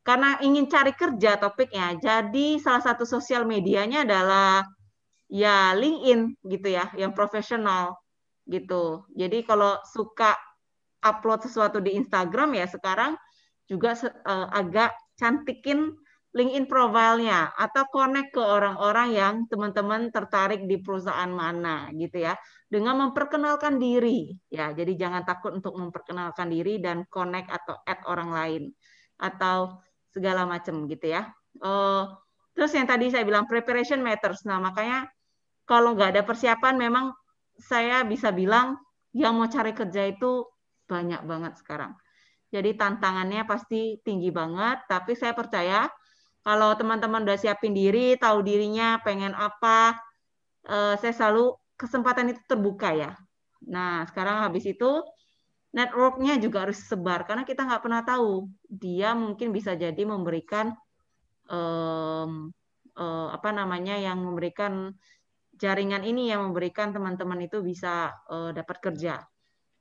karena ingin cari kerja topiknya jadi salah satu sosial medianya adalah ya LinkedIn gitu ya yang profesional gitu jadi kalau suka upload sesuatu di Instagram ya sekarang juga uh, agak cantikin LinkedIn profilnya atau connect ke orang-orang yang teman-teman tertarik di perusahaan mana gitu ya dengan memperkenalkan diri ya jadi jangan takut untuk memperkenalkan diri dan connect atau add orang lain atau segala macam gitu ya uh, terus yang tadi saya bilang preparation matters nah makanya kalau nggak ada persiapan memang saya bisa bilang yang mau cari kerja itu banyak banget sekarang. Jadi tantangannya pasti tinggi banget, tapi saya percaya kalau teman-teman udah siapin diri, tahu dirinya pengen apa, eh, saya selalu kesempatan itu terbuka ya. Nah, sekarang habis itu networknya juga harus sebar karena kita nggak pernah tahu dia mungkin bisa jadi memberikan um, uh, apa namanya yang memberikan jaringan ini yang memberikan teman-teman itu bisa uh, dapat kerja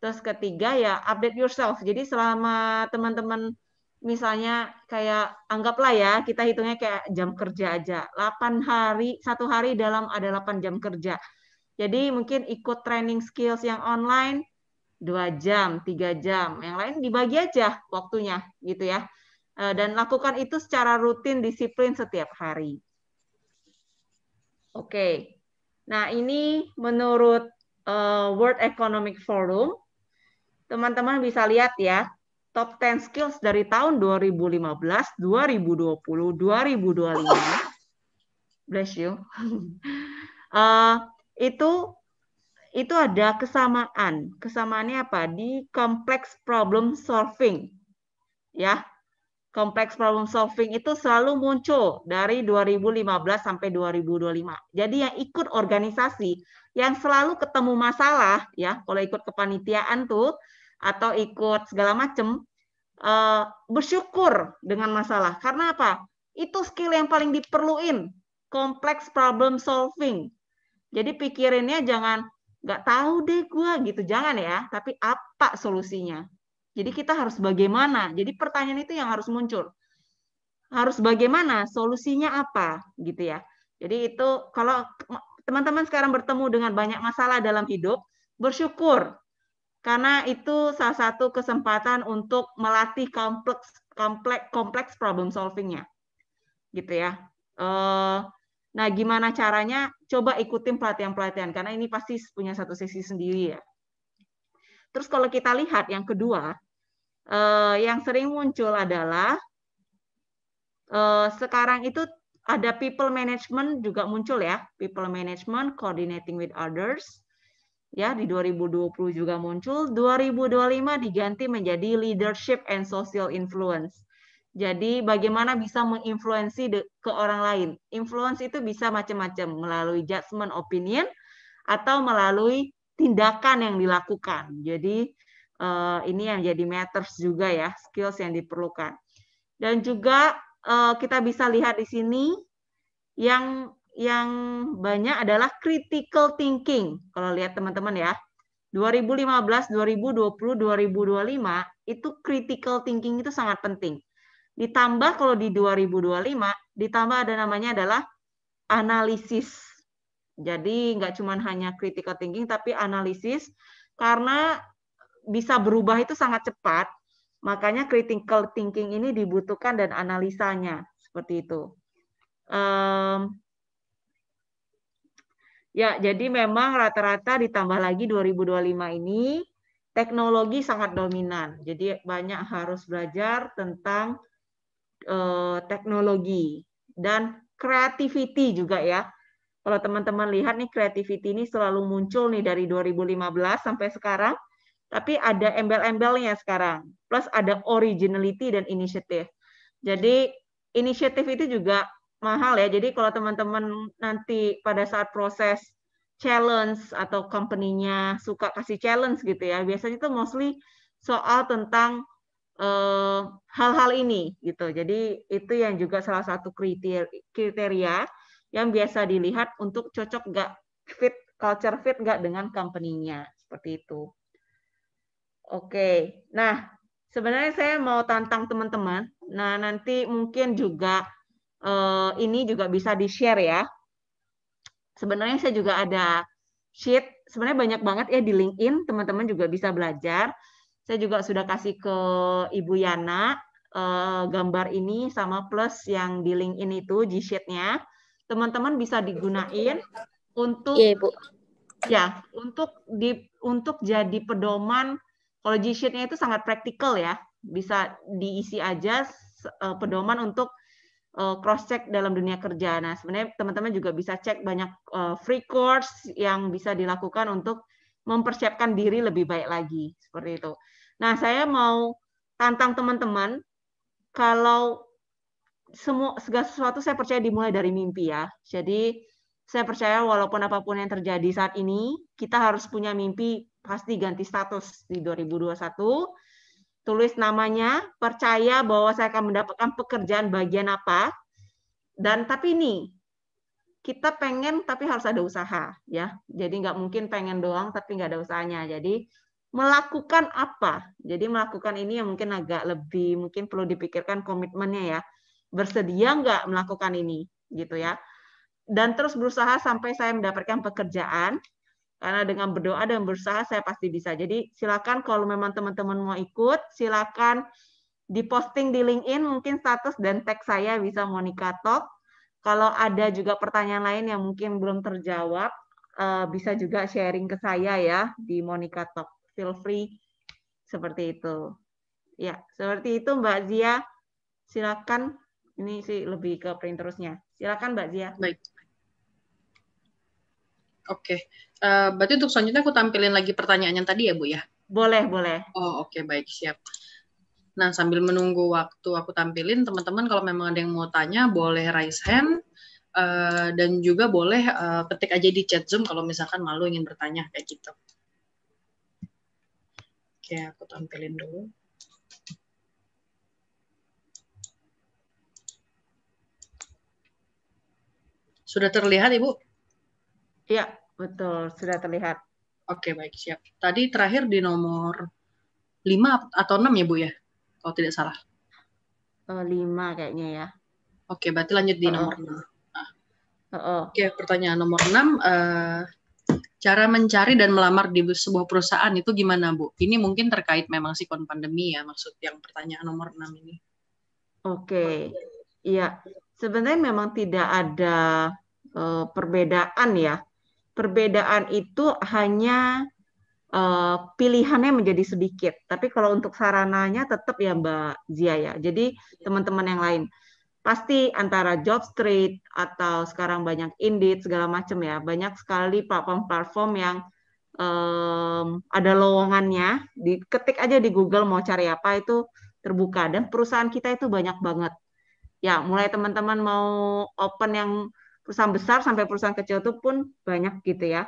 Terus ketiga ya update yourself. Jadi selama teman-teman misalnya kayak anggaplah ya kita hitungnya kayak jam kerja aja. 8 hari, satu hari dalam ada 8 jam kerja. Jadi mungkin ikut training skills yang online 2 jam, 3 jam. Yang lain dibagi aja waktunya gitu ya. E, dan lakukan itu secara rutin, disiplin setiap hari. Oke. Nah, ini menurut e, World Economic Forum teman-teman bisa lihat ya, top 10 skills dari tahun 2015, 2020, 2025. Bless you. uh, itu itu ada kesamaan. Kesamaannya apa? Di complex problem solving. Ya kompleks problem solving itu selalu muncul dari 2015 sampai 2025. Jadi yang ikut organisasi yang selalu ketemu masalah ya, kalau ikut kepanitiaan tuh atau ikut segala macam uh, eh, bersyukur dengan masalah. Karena apa? Itu skill yang paling diperluin, kompleks problem solving. Jadi pikirinnya jangan nggak tahu deh gue gitu, jangan ya. Tapi apa solusinya? Jadi kita harus bagaimana? Jadi pertanyaan itu yang harus muncul. Harus bagaimana? Solusinya apa? Gitu ya. Jadi itu kalau teman-teman sekarang bertemu dengan banyak masalah dalam hidup, bersyukur karena itu salah satu kesempatan untuk melatih kompleks kompleks kompleks problem solvingnya, gitu ya. Eh, nah, gimana caranya? Coba ikutin pelatihan-pelatihan karena ini pasti punya satu sesi sendiri ya. Terus kalau kita lihat yang kedua, eh, yang sering muncul adalah eh, sekarang itu ada people management juga muncul ya, people management coordinating with others. Ya, di 2020 juga muncul, 2025 diganti menjadi leadership and social influence. Jadi bagaimana bisa menginfluensi ke orang lain. Influence itu bisa macam-macam melalui judgment opinion atau melalui tindakan yang dilakukan. Jadi uh, ini yang jadi matters juga ya, skills yang diperlukan. Dan juga uh, kita bisa lihat di sini yang yang banyak adalah critical thinking. Kalau lihat teman-teman ya, 2015, 2020, 2025 itu critical thinking itu sangat penting. Ditambah kalau di 2025 ditambah ada namanya adalah analisis jadi nggak cuma hanya critical thinking tapi analisis karena bisa berubah itu sangat cepat. Makanya critical thinking ini dibutuhkan dan analisanya seperti itu. Um, ya, jadi memang rata-rata ditambah lagi 2025 ini teknologi sangat dominan. Jadi banyak harus belajar tentang uh, teknologi dan creativity juga ya kalau teman-teman lihat nih creativity ini selalu muncul nih dari 2015 sampai sekarang, tapi ada embel-embelnya sekarang. Plus ada originality dan inisiatif. Jadi inisiatif itu juga mahal ya. Jadi kalau teman-teman nanti pada saat proses challenge atau company-nya suka kasih challenge gitu ya, biasanya itu mostly soal tentang eh, hal-hal uh, ini gitu. Jadi itu yang juga salah satu kriteria, kriteria yang biasa dilihat untuk cocok gak fit culture fit gak dengan company-nya seperti itu. Oke, nah sebenarnya saya mau tantang teman-teman. Nah nanti mungkin juga eh, ini juga bisa di share ya. Sebenarnya saya juga ada sheet. Sebenarnya banyak banget ya di LinkedIn teman-teman juga bisa belajar. Saya juga sudah kasih ke Ibu Yana eh, gambar ini sama plus yang di LinkedIn itu G-sheetnya teman-teman bisa digunain untuk iya, Bu. ya untuk di untuk jadi pedoman kalau G sheetnya itu sangat praktikal ya bisa diisi aja uh, pedoman untuk uh, e, cross check dalam dunia kerja. Nah, sebenarnya teman-teman juga bisa cek banyak uh, free course yang bisa dilakukan untuk mempersiapkan diri lebih baik lagi seperti itu. Nah, saya mau tantang teman-teman kalau semua segala sesuatu saya percaya dimulai dari mimpi ya. Jadi saya percaya walaupun apapun yang terjadi saat ini, kita harus punya mimpi pasti ganti status di 2021. Tulis namanya, percaya bahwa saya akan mendapatkan pekerjaan bagian apa. Dan tapi ini, kita pengen tapi harus ada usaha. ya. Jadi nggak mungkin pengen doang tapi nggak ada usahanya. Jadi melakukan apa? Jadi melakukan ini yang mungkin agak lebih, mungkin perlu dipikirkan komitmennya ya bersedia nggak melakukan ini gitu ya dan terus berusaha sampai saya mendapatkan pekerjaan karena dengan berdoa dan berusaha saya pasti bisa jadi silakan kalau memang teman-teman mau ikut silakan diposting di LinkedIn mungkin status dan tag saya bisa Monica Talk kalau ada juga pertanyaan lain yang mungkin belum terjawab eh, bisa juga sharing ke saya ya di Monica Talk feel free seperti itu ya seperti itu Mbak Zia silakan ini sih lebih ke printerusnya. Silakan Mbak Zia. Baik. Oke, okay. uh, eh, berarti untuk selanjutnya aku tampilin lagi pertanyaannya tadi ya Bu ya? Boleh, boleh. Oh oke okay, baik siap. Nah sambil menunggu waktu aku tampilin teman-teman kalau memang ada yang mau tanya boleh raise hand uh, dan juga boleh uh, ketik aja di chat Zoom kalau misalkan malu ingin bertanya kayak gitu. Oke okay, aku tampilin dulu. Sudah terlihat, Ibu? Iya, betul. Sudah terlihat. Oke, baik. Siap. Tadi terakhir di nomor 5 atau 6 ya, Bu, ya? Kalau tidak salah. 5 kayaknya ya. Oke, berarti lanjut di oh. oh. nomor 6. Nah. Oh, oh. Oke, pertanyaan nomor 6. Eh, cara mencari dan melamar di sebuah perusahaan itu gimana, Bu? Ini mungkin terkait memang sikon pandemi ya, maksud yang pertanyaan nomor 6 ini. Oke. Iya, sebenarnya memang tidak ada uh, perbedaan ya. Perbedaan itu hanya uh, pilihannya menjadi sedikit. Tapi kalau untuk sarananya tetap ya Mbak Zia ya. Jadi teman-teman yang lain pasti antara job street atau sekarang banyak Indeed segala macam ya. Banyak sekali platform-platform yang um, ada lowongannya, Ketik aja di Google mau cari apa itu terbuka dan perusahaan kita itu banyak banget. Ya, mulai teman-teman mau open yang perusahaan besar sampai perusahaan kecil itu pun banyak gitu ya.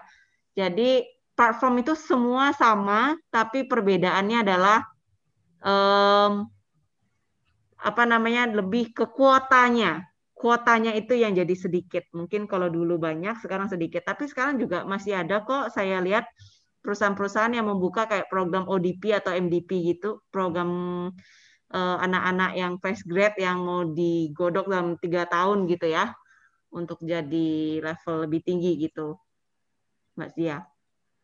Jadi platform itu semua sama, tapi perbedaannya adalah um, apa namanya lebih ke kuotanya. Kuotanya itu yang jadi sedikit. Mungkin kalau dulu banyak, sekarang sedikit. Tapi sekarang juga masih ada kok. Saya lihat perusahaan-perusahaan yang membuka kayak program ODP atau MDP gitu, program eh, anak-anak uh, yang fresh grad yang mau digodok dalam tiga tahun gitu ya untuk jadi level lebih tinggi gitu, Mbak Zia.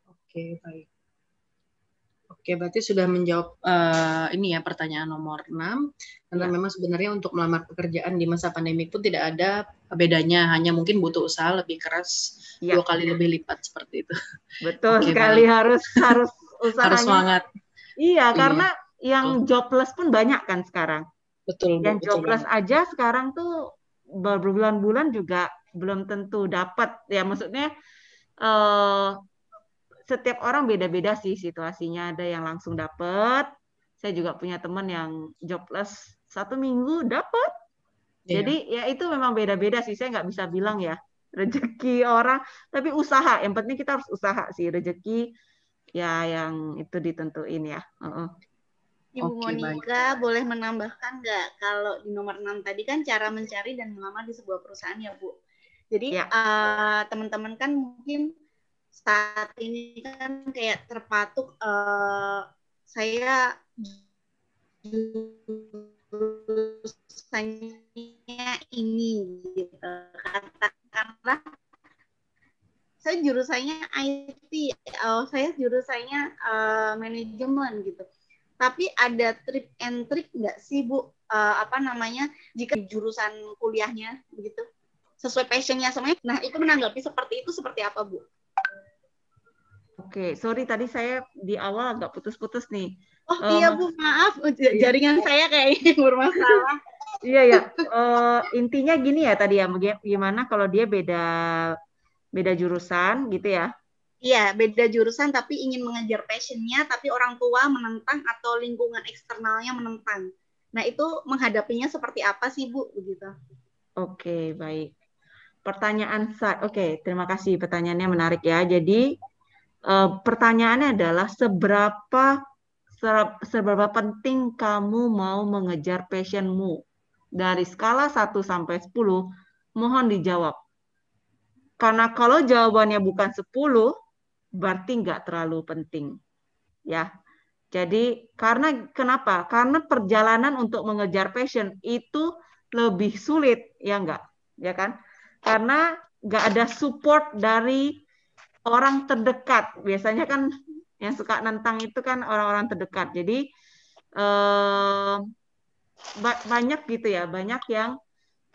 Oke, baik. Oke, berarti sudah menjawab uh, ini ya pertanyaan nomor 6. Karena ya. memang sebenarnya untuk melamar pekerjaan di masa pandemi pun tidak ada bedanya, hanya mungkin butuh usaha lebih keras ya. dua kali ya. lebih lipat seperti itu. Betul Oke, sekali baik. harus harus usahanya. harus semangat. Iya, iya, karena yang jobless pun banyak kan sekarang. Betul. Yang betul jobless banget. aja sekarang tuh berbulan-bulan juga belum tentu dapat ya maksudnya uh, setiap orang beda-beda sih situasinya ada yang langsung dapat saya juga punya teman yang jobless satu minggu dapat yeah. jadi ya itu memang beda-beda sih saya nggak bisa bilang ya rezeki orang tapi usaha yang penting kita harus usaha sih rezeki ya yang itu ditentuin ya uh -uh. Ibu okay, Monika baik. boleh menambahkan nggak kalau di nomor 6 tadi kan cara mencari dan melamar di sebuah perusahaan ya Bu. Jadi ya. uh, teman-teman kan mungkin saat ini kan kayak terpatuk uh, saya jurusannya ini gitu. Katakanlah saya jurusannya IT, oh, eh, saya jurusannya uh, manajemen gitu tapi ada trip and trick nggak sih Bu uh, apa namanya jika jurusan kuliahnya begitu sesuai passionnya semuanya. Nah, itu menanggapi seperti itu seperti apa Bu? Oke, sorry tadi saya di awal agak putus-putus nih. Oh um, iya eh, Bu, maaf oh, iya. jaringan iya. saya kayak bermasalah. iya ya, uh, intinya gini ya tadi ya, gimana kalau dia beda beda jurusan gitu ya, Iya, beda jurusan tapi ingin mengejar passionnya, tapi orang tua menentang atau lingkungan eksternalnya menentang. Nah, itu menghadapinya seperti apa sih, Bu? Begitu. Oke, baik. Pertanyaan saya, oke, terima kasih pertanyaannya menarik ya. Jadi, e, pertanyaannya adalah seberapa seberapa penting kamu mau mengejar passionmu? Dari skala 1 sampai 10, mohon dijawab. Karena kalau jawabannya bukan sepuluh berarti nggak terlalu penting. Ya. Jadi karena kenapa? Karena perjalanan untuk mengejar passion itu lebih sulit, ya enggak? Ya kan? Karena nggak ada support dari orang terdekat. Biasanya kan yang suka nentang itu kan orang-orang terdekat. Jadi eh, banyak gitu ya, banyak yang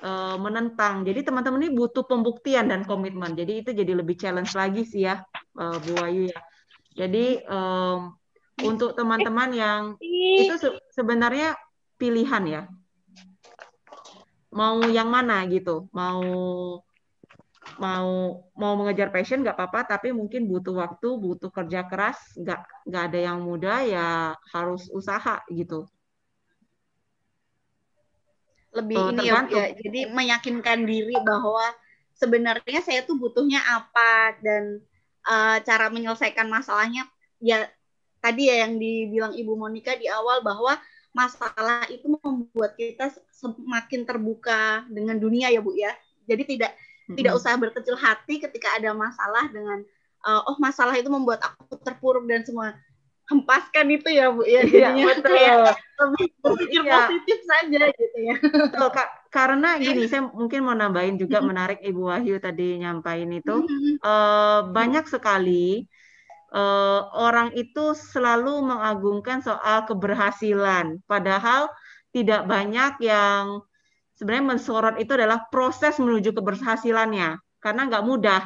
uh, menentang. Jadi teman-teman ini butuh pembuktian dan komitmen. Jadi itu jadi lebih challenge lagi sih ya, uh, Bu Ayu ya. Jadi um, untuk teman-teman yang itu se sebenarnya pilihan ya. Mau yang mana gitu? Mau mau mau mengejar passion nggak apa-apa tapi mungkin butuh waktu butuh kerja keras nggak nggak ada yang mudah ya harus usaha gitu lebih oh, ini ya, ya jadi meyakinkan diri bahwa sebenarnya saya tuh butuhnya apa dan uh, cara menyelesaikan masalahnya ya tadi ya yang dibilang Ibu Monica di awal bahwa masalah itu membuat kita semakin terbuka dengan dunia ya Bu ya. Jadi tidak mm-hmm. tidak usah berkecil hati ketika ada masalah dengan uh, oh masalah itu membuat aku terpuruk dan semua hempaskan itu ya bu ya iya, jadinya ya, betul. kayak iya. lebih berpikir ya. positif saja gitu ya betul, ka karena gini iya. saya mungkin mau nambahin juga menarik ibu Wahyu tadi nyampain itu uh, banyak sekali uh, orang itu selalu mengagungkan soal keberhasilan padahal tidak banyak yang sebenarnya mensorot itu adalah proses menuju keberhasilannya karena nggak mudah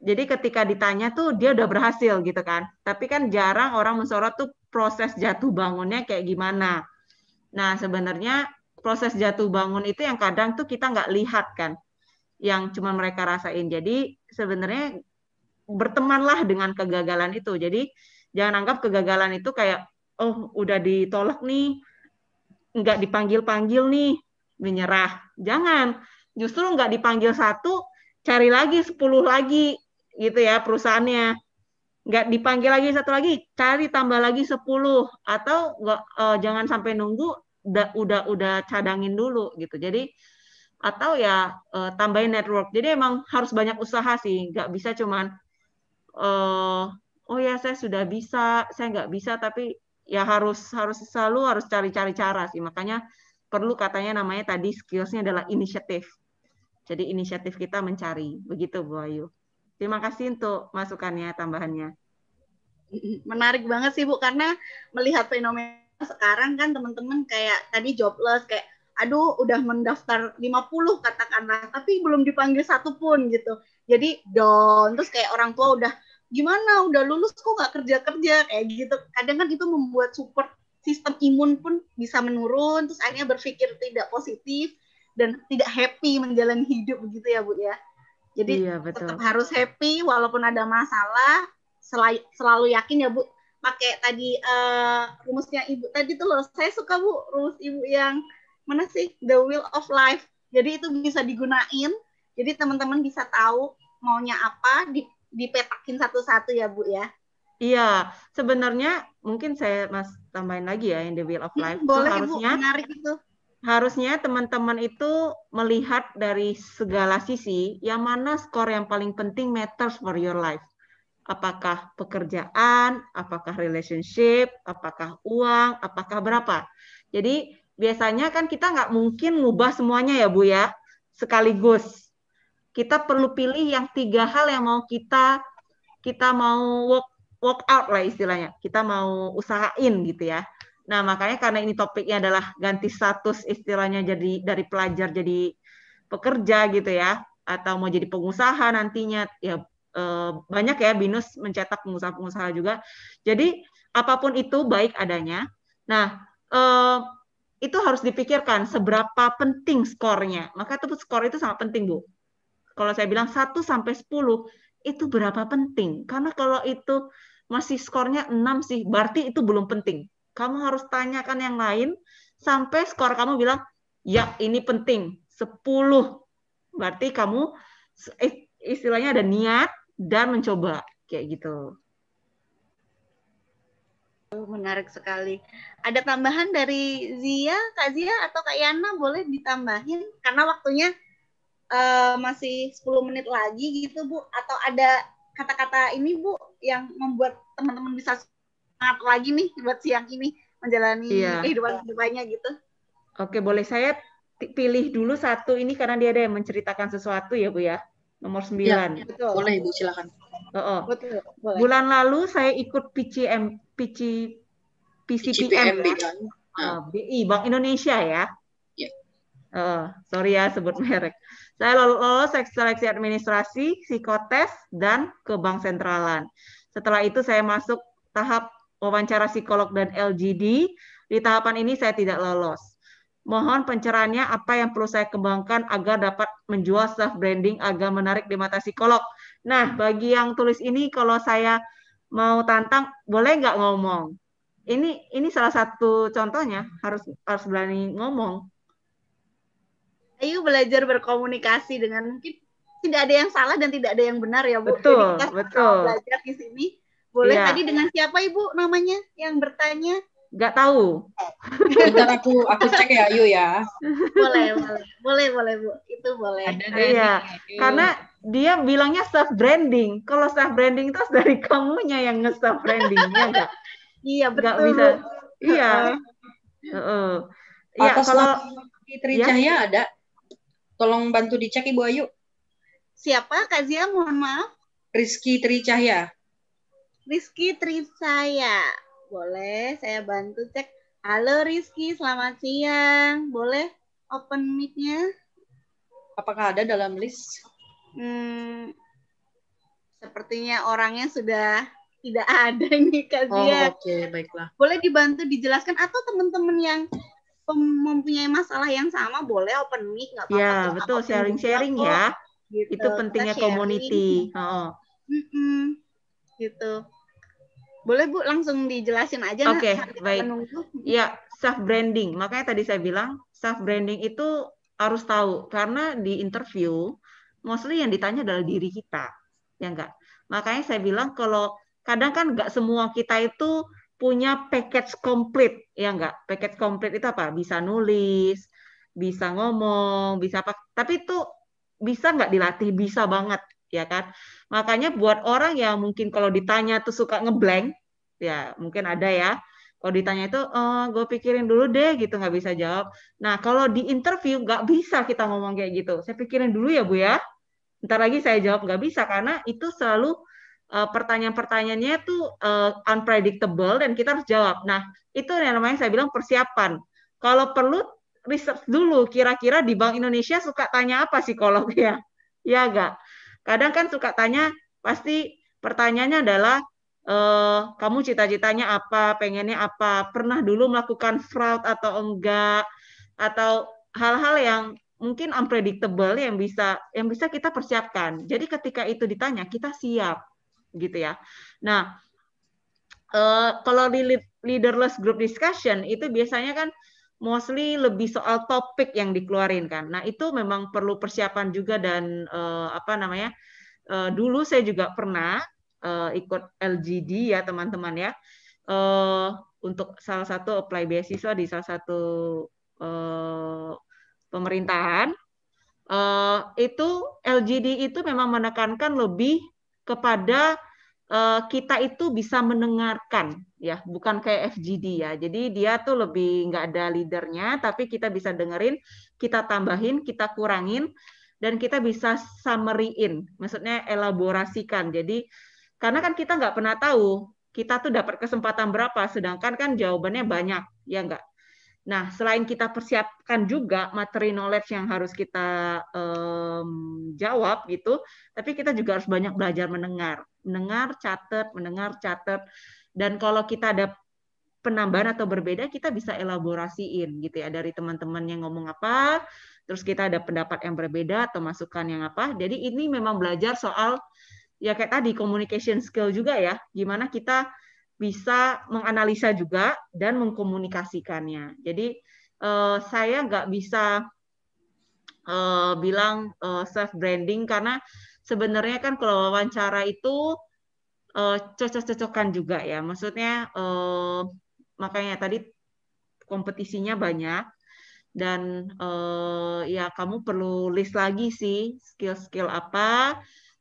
jadi ketika ditanya tuh dia udah berhasil gitu kan. Tapi kan jarang orang mensorot tuh proses jatuh bangunnya kayak gimana. Nah sebenarnya proses jatuh bangun itu yang kadang tuh kita nggak lihat kan, yang cuma mereka rasain. Jadi sebenarnya bertemanlah dengan kegagalan itu. Jadi jangan anggap kegagalan itu kayak oh udah ditolak nih, nggak dipanggil panggil nih, menyerah. Jangan. Justru nggak dipanggil satu, cari lagi sepuluh lagi gitu ya perusahaannya nggak dipanggil lagi satu lagi cari tambah lagi sepuluh atau nggak uh, jangan sampai nunggu udah udah udah cadangin dulu gitu jadi atau ya uh, tambahin network jadi emang harus banyak usaha sih nggak bisa cuman uh, oh ya saya sudah bisa saya nggak bisa tapi ya harus harus selalu harus cari-cari cara sih makanya perlu katanya namanya tadi skillsnya adalah inisiatif jadi inisiatif kita mencari begitu Bu Ayu Terima kasih untuk masukannya, tambahannya. Menarik banget sih Bu, karena melihat fenomena sekarang kan teman-teman kayak tadi jobless, kayak aduh udah mendaftar 50 katakanlah, tapi belum dipanggil satu pun gitu. Jadi don, terus kayak orang tua udah gimana udah lulus kok nggak kerja-kerja kayak gitu. Kadang kan itu membuat support sistem imun pun bisa menurun, terus akhirnya berpikir tidak positif dan tidak happy menjalani hidup begitu ya Bu ya. Jadi iya, betul. tetap harus happy walaupun ada masalah, selalu, selalu yakin ya Bu. Pakai tadi uh, rumusnya Ibu tadi tuh loh, saya suka Bu rumus Ibu yang mana sih the will of life. Jadi itu bisa digunain. Jadi teman-teman bisa tahu maunya apa di dipetakin satu-satu ya Bu ya. Iya, sebenarnya mungkin saya Mas tambahin lagi ya yang the will of hmm, life hmm, boleh, itu harusnya Ibu, menarik itu harusnya teman-teman itu melihat dari segala sisi yang mana skor yang paling penting matters for your life. Apakah pekerjaan, apakah relationship, apakah uang, apakah berapa. Jadi biasanya kan kita nggak mungkin ngubah semuanya ya Bu ya, sekaligus. Kita perlu pilih yang tiga hal yang mau kita kita mau walk, walk out lah istilahnya. Kita mau usahain gitu ya Nah, makanya karena ini topiknya adalah ganti status istilahnya jadi dari pelajar jadi pekerja gitu ya, atau mau jadi pengusaha nantinya ya e, banyak ya Binus mencetak pengusaha-pengusaha juga. Jadi apapun itu baik adanya. Nah, e, itu harus dipikirkan seberapa penting skornya. Maka itu skor itu sangat penting, Bu. Kalau saya bilang 1 sampai 10 itu berapa penting? Karena kalau itu masih skornya 6 sih, berarti itu belum penting kamu harus tanyakan yang lain sampai skor kamu bilang, ya ini penting, 10. Berarti kamu eh, istilahnya ada niat dan mencoba, kayak gitu. Menarik sekali. Ada tambahan dari Zia, Kak Zia atau Kak Yana boleh ditambahin karena waktunya uh, masih 10 menit lagi gitu Bu atau ada kata-kata ini Bu yang membuat teman-teman bisa semangat lagi nih buat siang ini menjalani iya. kehidupan kedepannya gitu. Oke, boleh saya pilih dulu satu ini karena dia ada yang menceritakan sesuatu ya Bu ya. Nomor iya, sembilan. Ya, betul. Boleh Bu silakan. Oh, oh. Betul, boleh. Bulan lalu saya ikut PCM PC PCPM PCPM ya. Uh, ah, ah. BI Bank Indonesia ya. ya. Uh, sorry ya sebut merek. Saya lolos seleksi administrasi, psikotes, dan ke bank sentralan. Setelah itu saya masuk tahap wawancara psikolog dan LGD. Di tahapan ini saya tidak lolos. Mohon pencerahannya apa yang perlu saya kembangkan agar dapat menjual self branding agar menarik di mata psikolog. Nah, bagi yang tulis ini kalau saya mau tantang boleh nggak ngomong? Ini ini salah satu contohnya harus harus berani ngomong. Ayo belajar berkomunikasi dengan mungkin tidak ada yang salah dan tidak ada yang benar ya Bu. Betul, Jadi betul. belajar di sini boleh ya. tadi dengan siapa Ibu namanya yang bertanya? Gak tahu. Bentar aku aku cek ya Ayu ya. Boleh, boleh. Boleh, boleh Bu. Itu boleh. Ada nah, iya. Karena dia bilangnya self branding. Kalau self branding itu dari kamunya yang nge-self brandingnya enggak. iya, betul. Gak bisa. Iya. Heeh. Uh -uh. Iya, kalau Fitri ya? Cahya ada. Tolong bantu dicek Ibu Ayu. Siapa Kazia Zia? Mohon maaf. Rizky Tri Cahya. Rizky Trisaya. Boleh saya bantu cek? Halo Rizky, selamat siang. Boleh open mic-nya? Apakah ada dalam list? Hmm, sepertinya orangnya sudah tidak ada ini Kak oh, Zia. Oh, oke, okay. baiklah. Boleh dibantu dijelaskan atau teman-teman yang mempunyai masalah yang sama boleh open mic nggak ya, apa-apa. Ya, betul sharing-sharing sharing, ya. Gitu. Itu pentingnya community. Oh. Mm -mm gitu. Boleh Bu langsung dijelasin aja Oke, okay, baik. Menunggu. Ya, self branding. Makanya tadi saya bilang self branding itu harus tahu karena di interview mostly yang ditanya adalah diri kita. Ya enggak? Makanya saya bilang kalau kadang kan enggak semua kita itu punya package komplit, ya enggak? Package komplit itu apa? Bisa nulis, bisa ngomong, bisa apa. Tapi itu bisa nggak dilatih? Bisa banget ya kan? Makanya buat orang yang mungkin kalau ditanya tuh suka ngeblank, ya mungkin ada ya. Kalau ditanya itu, oh, eh, gue pikirin dulu deh gitu, nggak bisa jawab. Nah kalau di interview nggak bisa kita ngomong kayak gitu. Saya pikirin dulu ya bu ya. Ntar lagi saya jawab nggak bisa karena itu selalu uh, pertanyaan-pertanyaannya tuh uh, unpredictable dan kita harus jawab. Nah itu yang namanya saya bilang persiapan. Kalau perlu research dulu kira-kira di Bank Indonesia suka tanya apa psikolog ya? Ya enggak? Kadang kan suka tanya, pasti pertanyaannya adalah eh, kamu cita-citanya apa, pengennya apa, pernah dulu melakukan fraud atau enggak, atau hal-hal yang mungkin unpredictable yang bisa yang bisa kita persiapkan. Jadi ketika itu ditanya kita siap gitu ya. Nah, eh, kalau di leaderless group discussion itu biasanya kan mostly lebih soal topik yang dikeluarin kan. Nah, itu memang perlu persiapan juga dan uh, apa namanya? Uh, dulu saya juga pernah uh, ikut LGD ya, teman-teman ya. Uh, untuk salah satu apply beasiswa di salah satu uh, pemerintahan. Uh, itu LGD itu memang menekankan lebih kepada Eh, kita itu bisa mendengarkan ya bukan kayak FGD ya jadi dia tuh lebih nggak ada leadernya tapi kita bisa dengerin kita tambahin kita kurangin dan kita bisa summary-in maksudnya elaborasikan jadi karena kan kita nggak pernah tahu kita tuh dapat kesempatan berapa sedangkan kan jawabannya banyak ya enggak Nah, selain kita persiapkan juga materi knowledge yang harus kita um, jawab gitu, tapi kita juga harus banyak belajar mendengar mendengar, catat, mendengar, catat. Dan kalau kita ada penambahan atau berbeda, kita bisa elaborasiin gitu ya dari teman-teman yang ngomong apa, terus kita ada pendapat yang berbeda atau masukan yang apa. Jadi ini memang belajar soal ya kayak tadi communication skill juga ya, gimana kita bisa menganalisa juga dan mengkomunikasikannya. Jadi uh, saya nggak bisa uh, bilang uh, eh, self branding karena sebenarnya kan kalau wawancara itu uh, cocok-cocokan juga ya. Maksudnya uh, makanya tadi kompetisinya banyak dan uh, ya kamu perlu list lagi sih skill-skill apa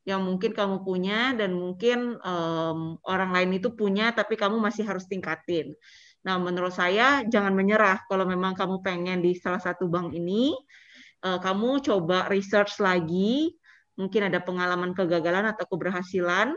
yang mungkin kamu punya dan mungkin um, orang lain itu punya tapi kamu masih harus tingkatin. Nah, menurut saya jangan menyerah kalau memang kamu pengen di salah satu bank ini, kamu coba research lagi mungkin ada pengalaman kegagalan atau keberhasilan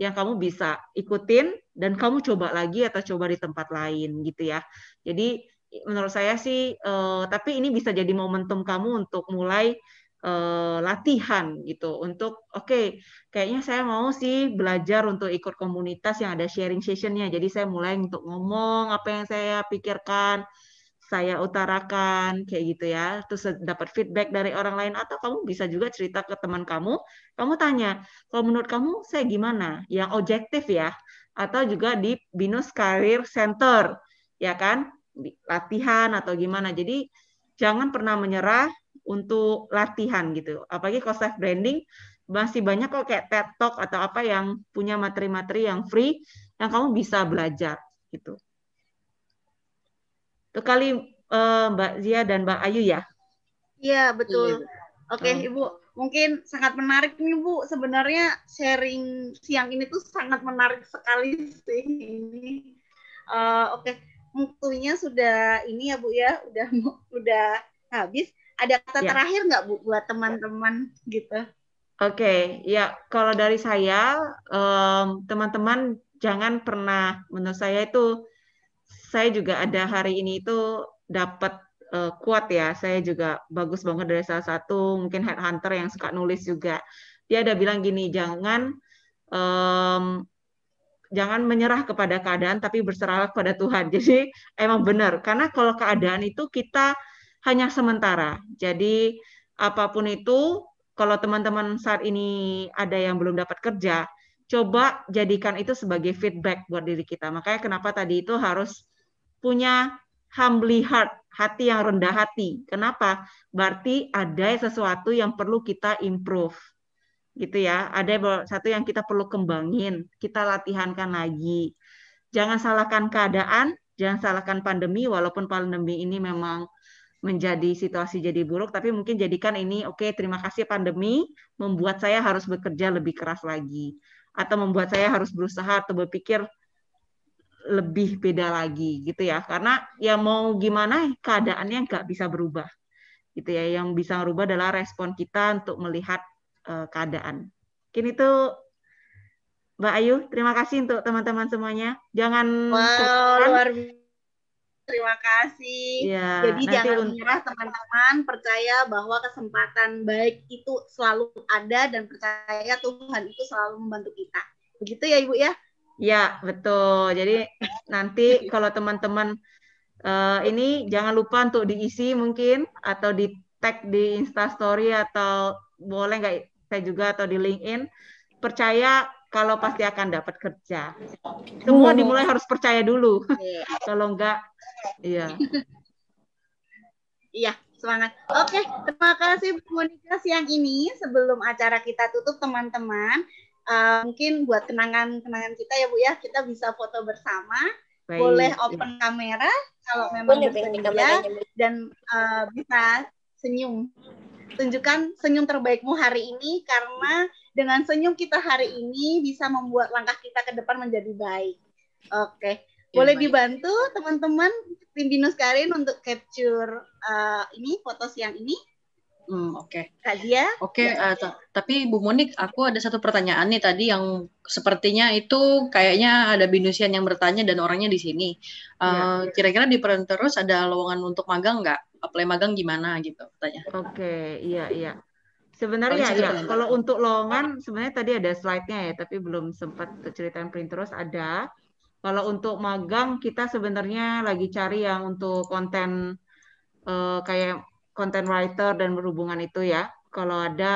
yang kamu bisa ikutin dan kamu coba lagi atau coba di tempat lain gitu ya. Jadi menurut saya sih eh, tapi ini bisa jadi momentum kamu untuk mulai eh, latihan gitu untuk oke okay, kayaknya saya mau sih belajar untuk ikut komunitas yang ada sharing sessionnya jadi saya mulai untuk ngomong apa yang saya pikirkan saya utarakan kayak gitu ya terus dapat feedback dari orang lain atau ah, kamu bisa juga cerita ke teman kamu kamu tanya kalau menurut kamu saya gimana yang objektif ya atau juga di Binus Career Center ya kan latihan atau gimana jadi jangan pernah menyerah untuk latihan gitu apalagi kalau self branding masih banyak kok kayak TED Talk atau apa yang punya materi-materi yang free yang kamu bisa belajar gitu itu kali uh, eh, Mbak Zia dan Mbak Ayu ya? Iya, betul. Iya. iya. Oke, okay, hmm. Ibu. Mungkin sangat menarik nih, Bu. Sebenarnya sharing siang ini tuh sangat menarik sekali sih ini. Uh, eh, Oke, okay. waktunya sudah ini ya, Bu ya. Udah udah habis. Ada kata ya. terakhir nggak, Bu, buat teman-teman gitu? Oke, okay, ya kalau dari saya, teman-teman um, teman -teman jangan pernah menurut saya itu saya juga ada hari ini itu dapat uh, eh, kuat ya. Saya juga bagus banget dari salah satu mungkin headhunter yang suka nulis juga. Dia ada bilang gini, jangan um, jangan menyerah kepada keadaan tapi berserahlah kepada Tuhan. Jadi emang benar karena kalau keadaan itu kita hanya sementara. Jadi apapun itu kalau teman-teman saat ini ada yang belum dapat kerja, coba jadikan itu sebagai feedback buat diri kita. Makanya kenapa tadi itu harus punya humbly heart, hati yang rendah hati. Kenapa? Berarti ada sesuatu yang perlu kita improve. Gitu ya. Ada satu yang kita perlu kembangin, kita latihankan lagi. Jangan salahkan keadaan, jangan salahkan pandemi walaupun pandemi ini memang menjadi situasi jadi buruk tapi mungkin jadikan ini oke okay, terima kasih pandemi membuat saya harus bekerja lebih keras lagi atau membuat saya harus berusaha atau berpikir lebih beda lagi gitu ya karena ya mau gimana keadaannya nggak bisa berubah gitu ya yang bisa berubah adalah respon kita untuk melihat uh, keadaan kini itu Mbak Ayu terima kasih untuk teman-teman semuanya jangan wow, luar terima kasih ya, jadi jangan menyerah teman-teman percaya bahwa kesempatan baik itu selalu ada dan percaya Tuhan itu selalu membantu kita begitu ya Ibu ya Ya, betul. Jadi nanti kalau teman-teman uh, ini jangan lupa untuk diisi mungkin atau di tag di Insta Story atau boleh nggak saya juga atau di LinkedIn. Percaya kalau pasti akan dapat kerja. Semua dimulai harus percaya dulu. Iya. kalau enggak, iya. Iya, semangat. Oke, terima kasih Bu Monika siang ini. Sebelum acara kita tutup, teman-teman, uh, mungkin buat kenangan-kenangan kita ya Bu ya, kita bisa foto bersama. Baik. Boleh iya. open kamera kalau memang boleh, bersedia dan uh, bisa senyum. Tunjukkan senyum terbaikmu hari ini karena dengan senyum kita hari ini bisa membuat langkah kita ke depan menjadi baik. Oke. Okay. Iya, boleh dibantu teman-teman tim Binus Karin untuk capture uh, ini foto siang ini? Hmm, Oke. Okay. Dia. Oke, okay, ya. uh, tapi Bu Monik, aku ada satu pertanyaan nih tadi yang sepertinya itu kayaknya ada binusian yang bertanya dan orangnya di sini. Uh, ya, ya. Kira-kira di ada lowongan untuk magang nggak? Apply magang gimana gitu? Tanya. Oke, okay, iya iya. Sebenarnya ya, kalau untuk lowongan sebenarnya tadi ada slide-nya ya, tapi belum sempat print terus ada. Kalau untuk magang kita sebenarnya lagi cari yang untuk konten uh, kayak content writer dan berhubungan itu ya. Kalau ada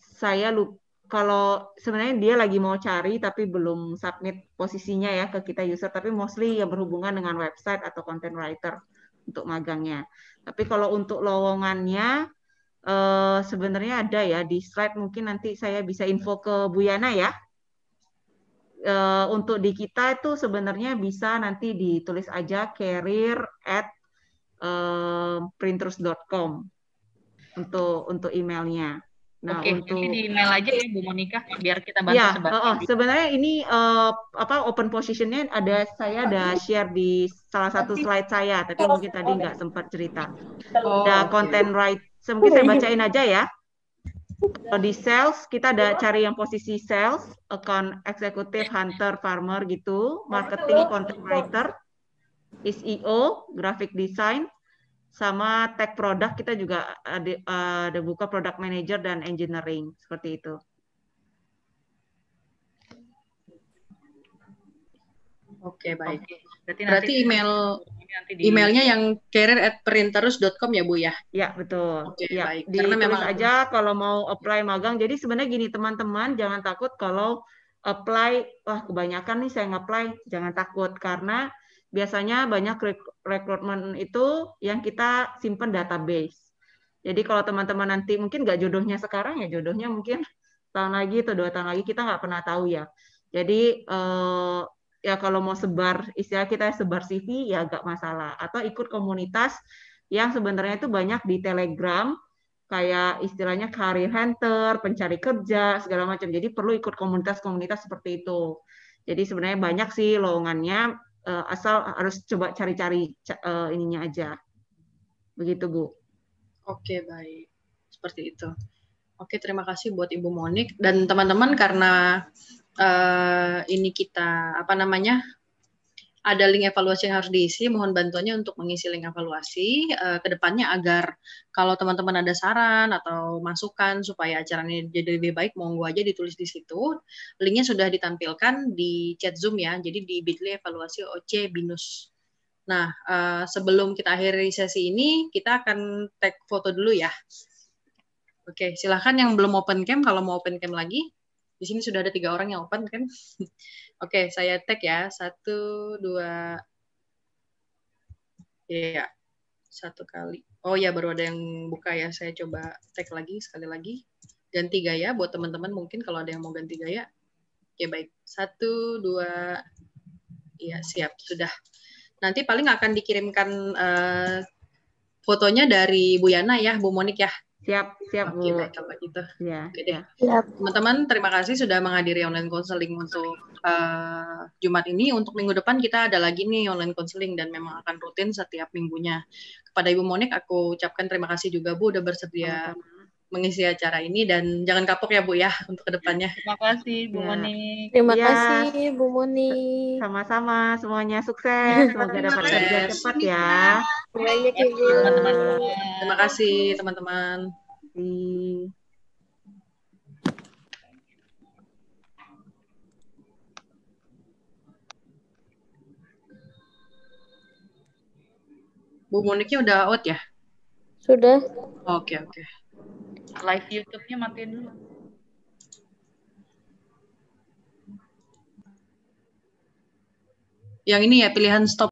saya lupa kalau sebenarnya dia lagi mau cari tapi belum submit posisinya ya ke kita user tapi mostly ya berhubungan dengan website atau content writer untuk magangnya. Tapi kalau untuk lowongannya eh, sebenarnya ada ya di slide mungkin nanti saya bisa info ke Bu Yana ya. Uh, untuk di kita itu sebenarnya bisa nanti ditulis aja career at Eh, printers.com untuk untuk emailnya. Nah, Oke, untuk jadi di email aja ya Bu Monika biar kita bantu ya, sebatin. Uh, sebenarnya ini uh, apa open positionnya ada saya ada share di salah satu slide saya, tapi mungkin tadi nggak sempat cerita. Oh, ada content right, mungkin saya bacain aja ya. Kalau di sales kita ada cari yang posisi sales, account executive, hunter, farmer gitu, marketing, content writer, SEO, graphic design, sama tech product kita juga ada, ada buka product manager dan engineering seperti itu. Oke baik. Okay. Berarti, Berarti nanti, email nanti emailnya yang career at printerus.com ya bu ya? Ya betul. Oke ya, baik. Karena memang aja kalau mau apply magang. Jadi sebenarnya gini teman-teman jangan takut kalau apply wah kebanyakan nih saya ngapply jangan takut karena biasanya banyak rekrutmen itu yang kita simpan database. Jadi kalau teman-teman nanti mungkin nggak jodohnya sekarang ya jodohnya mungkin tahun lagi atau dua tahun lagi kita nggak pernah tahu ya. Jadi eh, ya kalau mau sebar istilah kita sebar CV ya nggak masalah atau ikut komunitas yang sebenarnya itu banyak di Telegram kayak istilahnya career hunter, pencari kerja segala macam. Jadi perlu ikut komunitas-komunitas seperti itu. Jadi sebenarnya banyak sih lowongannya uh, asal harus coba cari-cari uh, ininya aja. Begitu, Bu. Oke, baik. Seperti itu. Oke, terima kasih buat Ibu Monik dan teman-teman karena uh, ini kita apa namanya ada link evaluasi yang harus diisi. Mohon bantuannya untuk mengisi link evaluasi uh, ke depannya agar kalau teman-teman ada saran atau masukan supaya acara ini jadi lebih baik, monggo aja ditulis di situ. Linknya sudah ditampilkan di chat Zoom ya, jadi di bit.ly evaluasi OC BINUS. Nah, uh, sebelum kita akhiri sesi ini, kita akan take foto dulu ya. Oke, silahkan yang belum open cam, kalau mau open cam lagi di sini sudah ada tiga orang yang open kan oke okay, saya tag ya satu dua iya yeah. satu kali oh ya yeah, baru ada yang buka ya saya coba tag lagi sekali lagi ganti gaya buat teman-teman mungkin kalau ada yang mau ganti gaya oke okay, baik satu dua iya yeah, siap sudah nanti paling akan dikirimkan uh, fotonya dari Bu Yana ya Bu Monik ya Siap, siap Bu. Kita coba gitu. Ya. Oke ya. Teman-teman, terima kasih sudah menghadiri online counseling untuk uh, Jumat ini. Untuk minggu depan kita ada lagi nih online counseling dan memang akan rutin setiap minggunya. Kepada Ibu Monik, aku ucapkan terima kasih juga Bu udah bersedia. Teman -teman mengisi acara ini dan jangan kapok ya Bu ya untuk kedepannya. Terima kasih Bu ya. Moni. Terima ya. kasih Bu Moni. Sama-sama semuanya sukses. Semoga dapat kerja cepat ya. Banyak ya Teman-teman. Terima kasih teman-teman. Bu Moniknya udah out ya? Sudah. Oke, okay, oke. Okay live YouTube-nya matiin dulu. Yang ini ya pilihan stop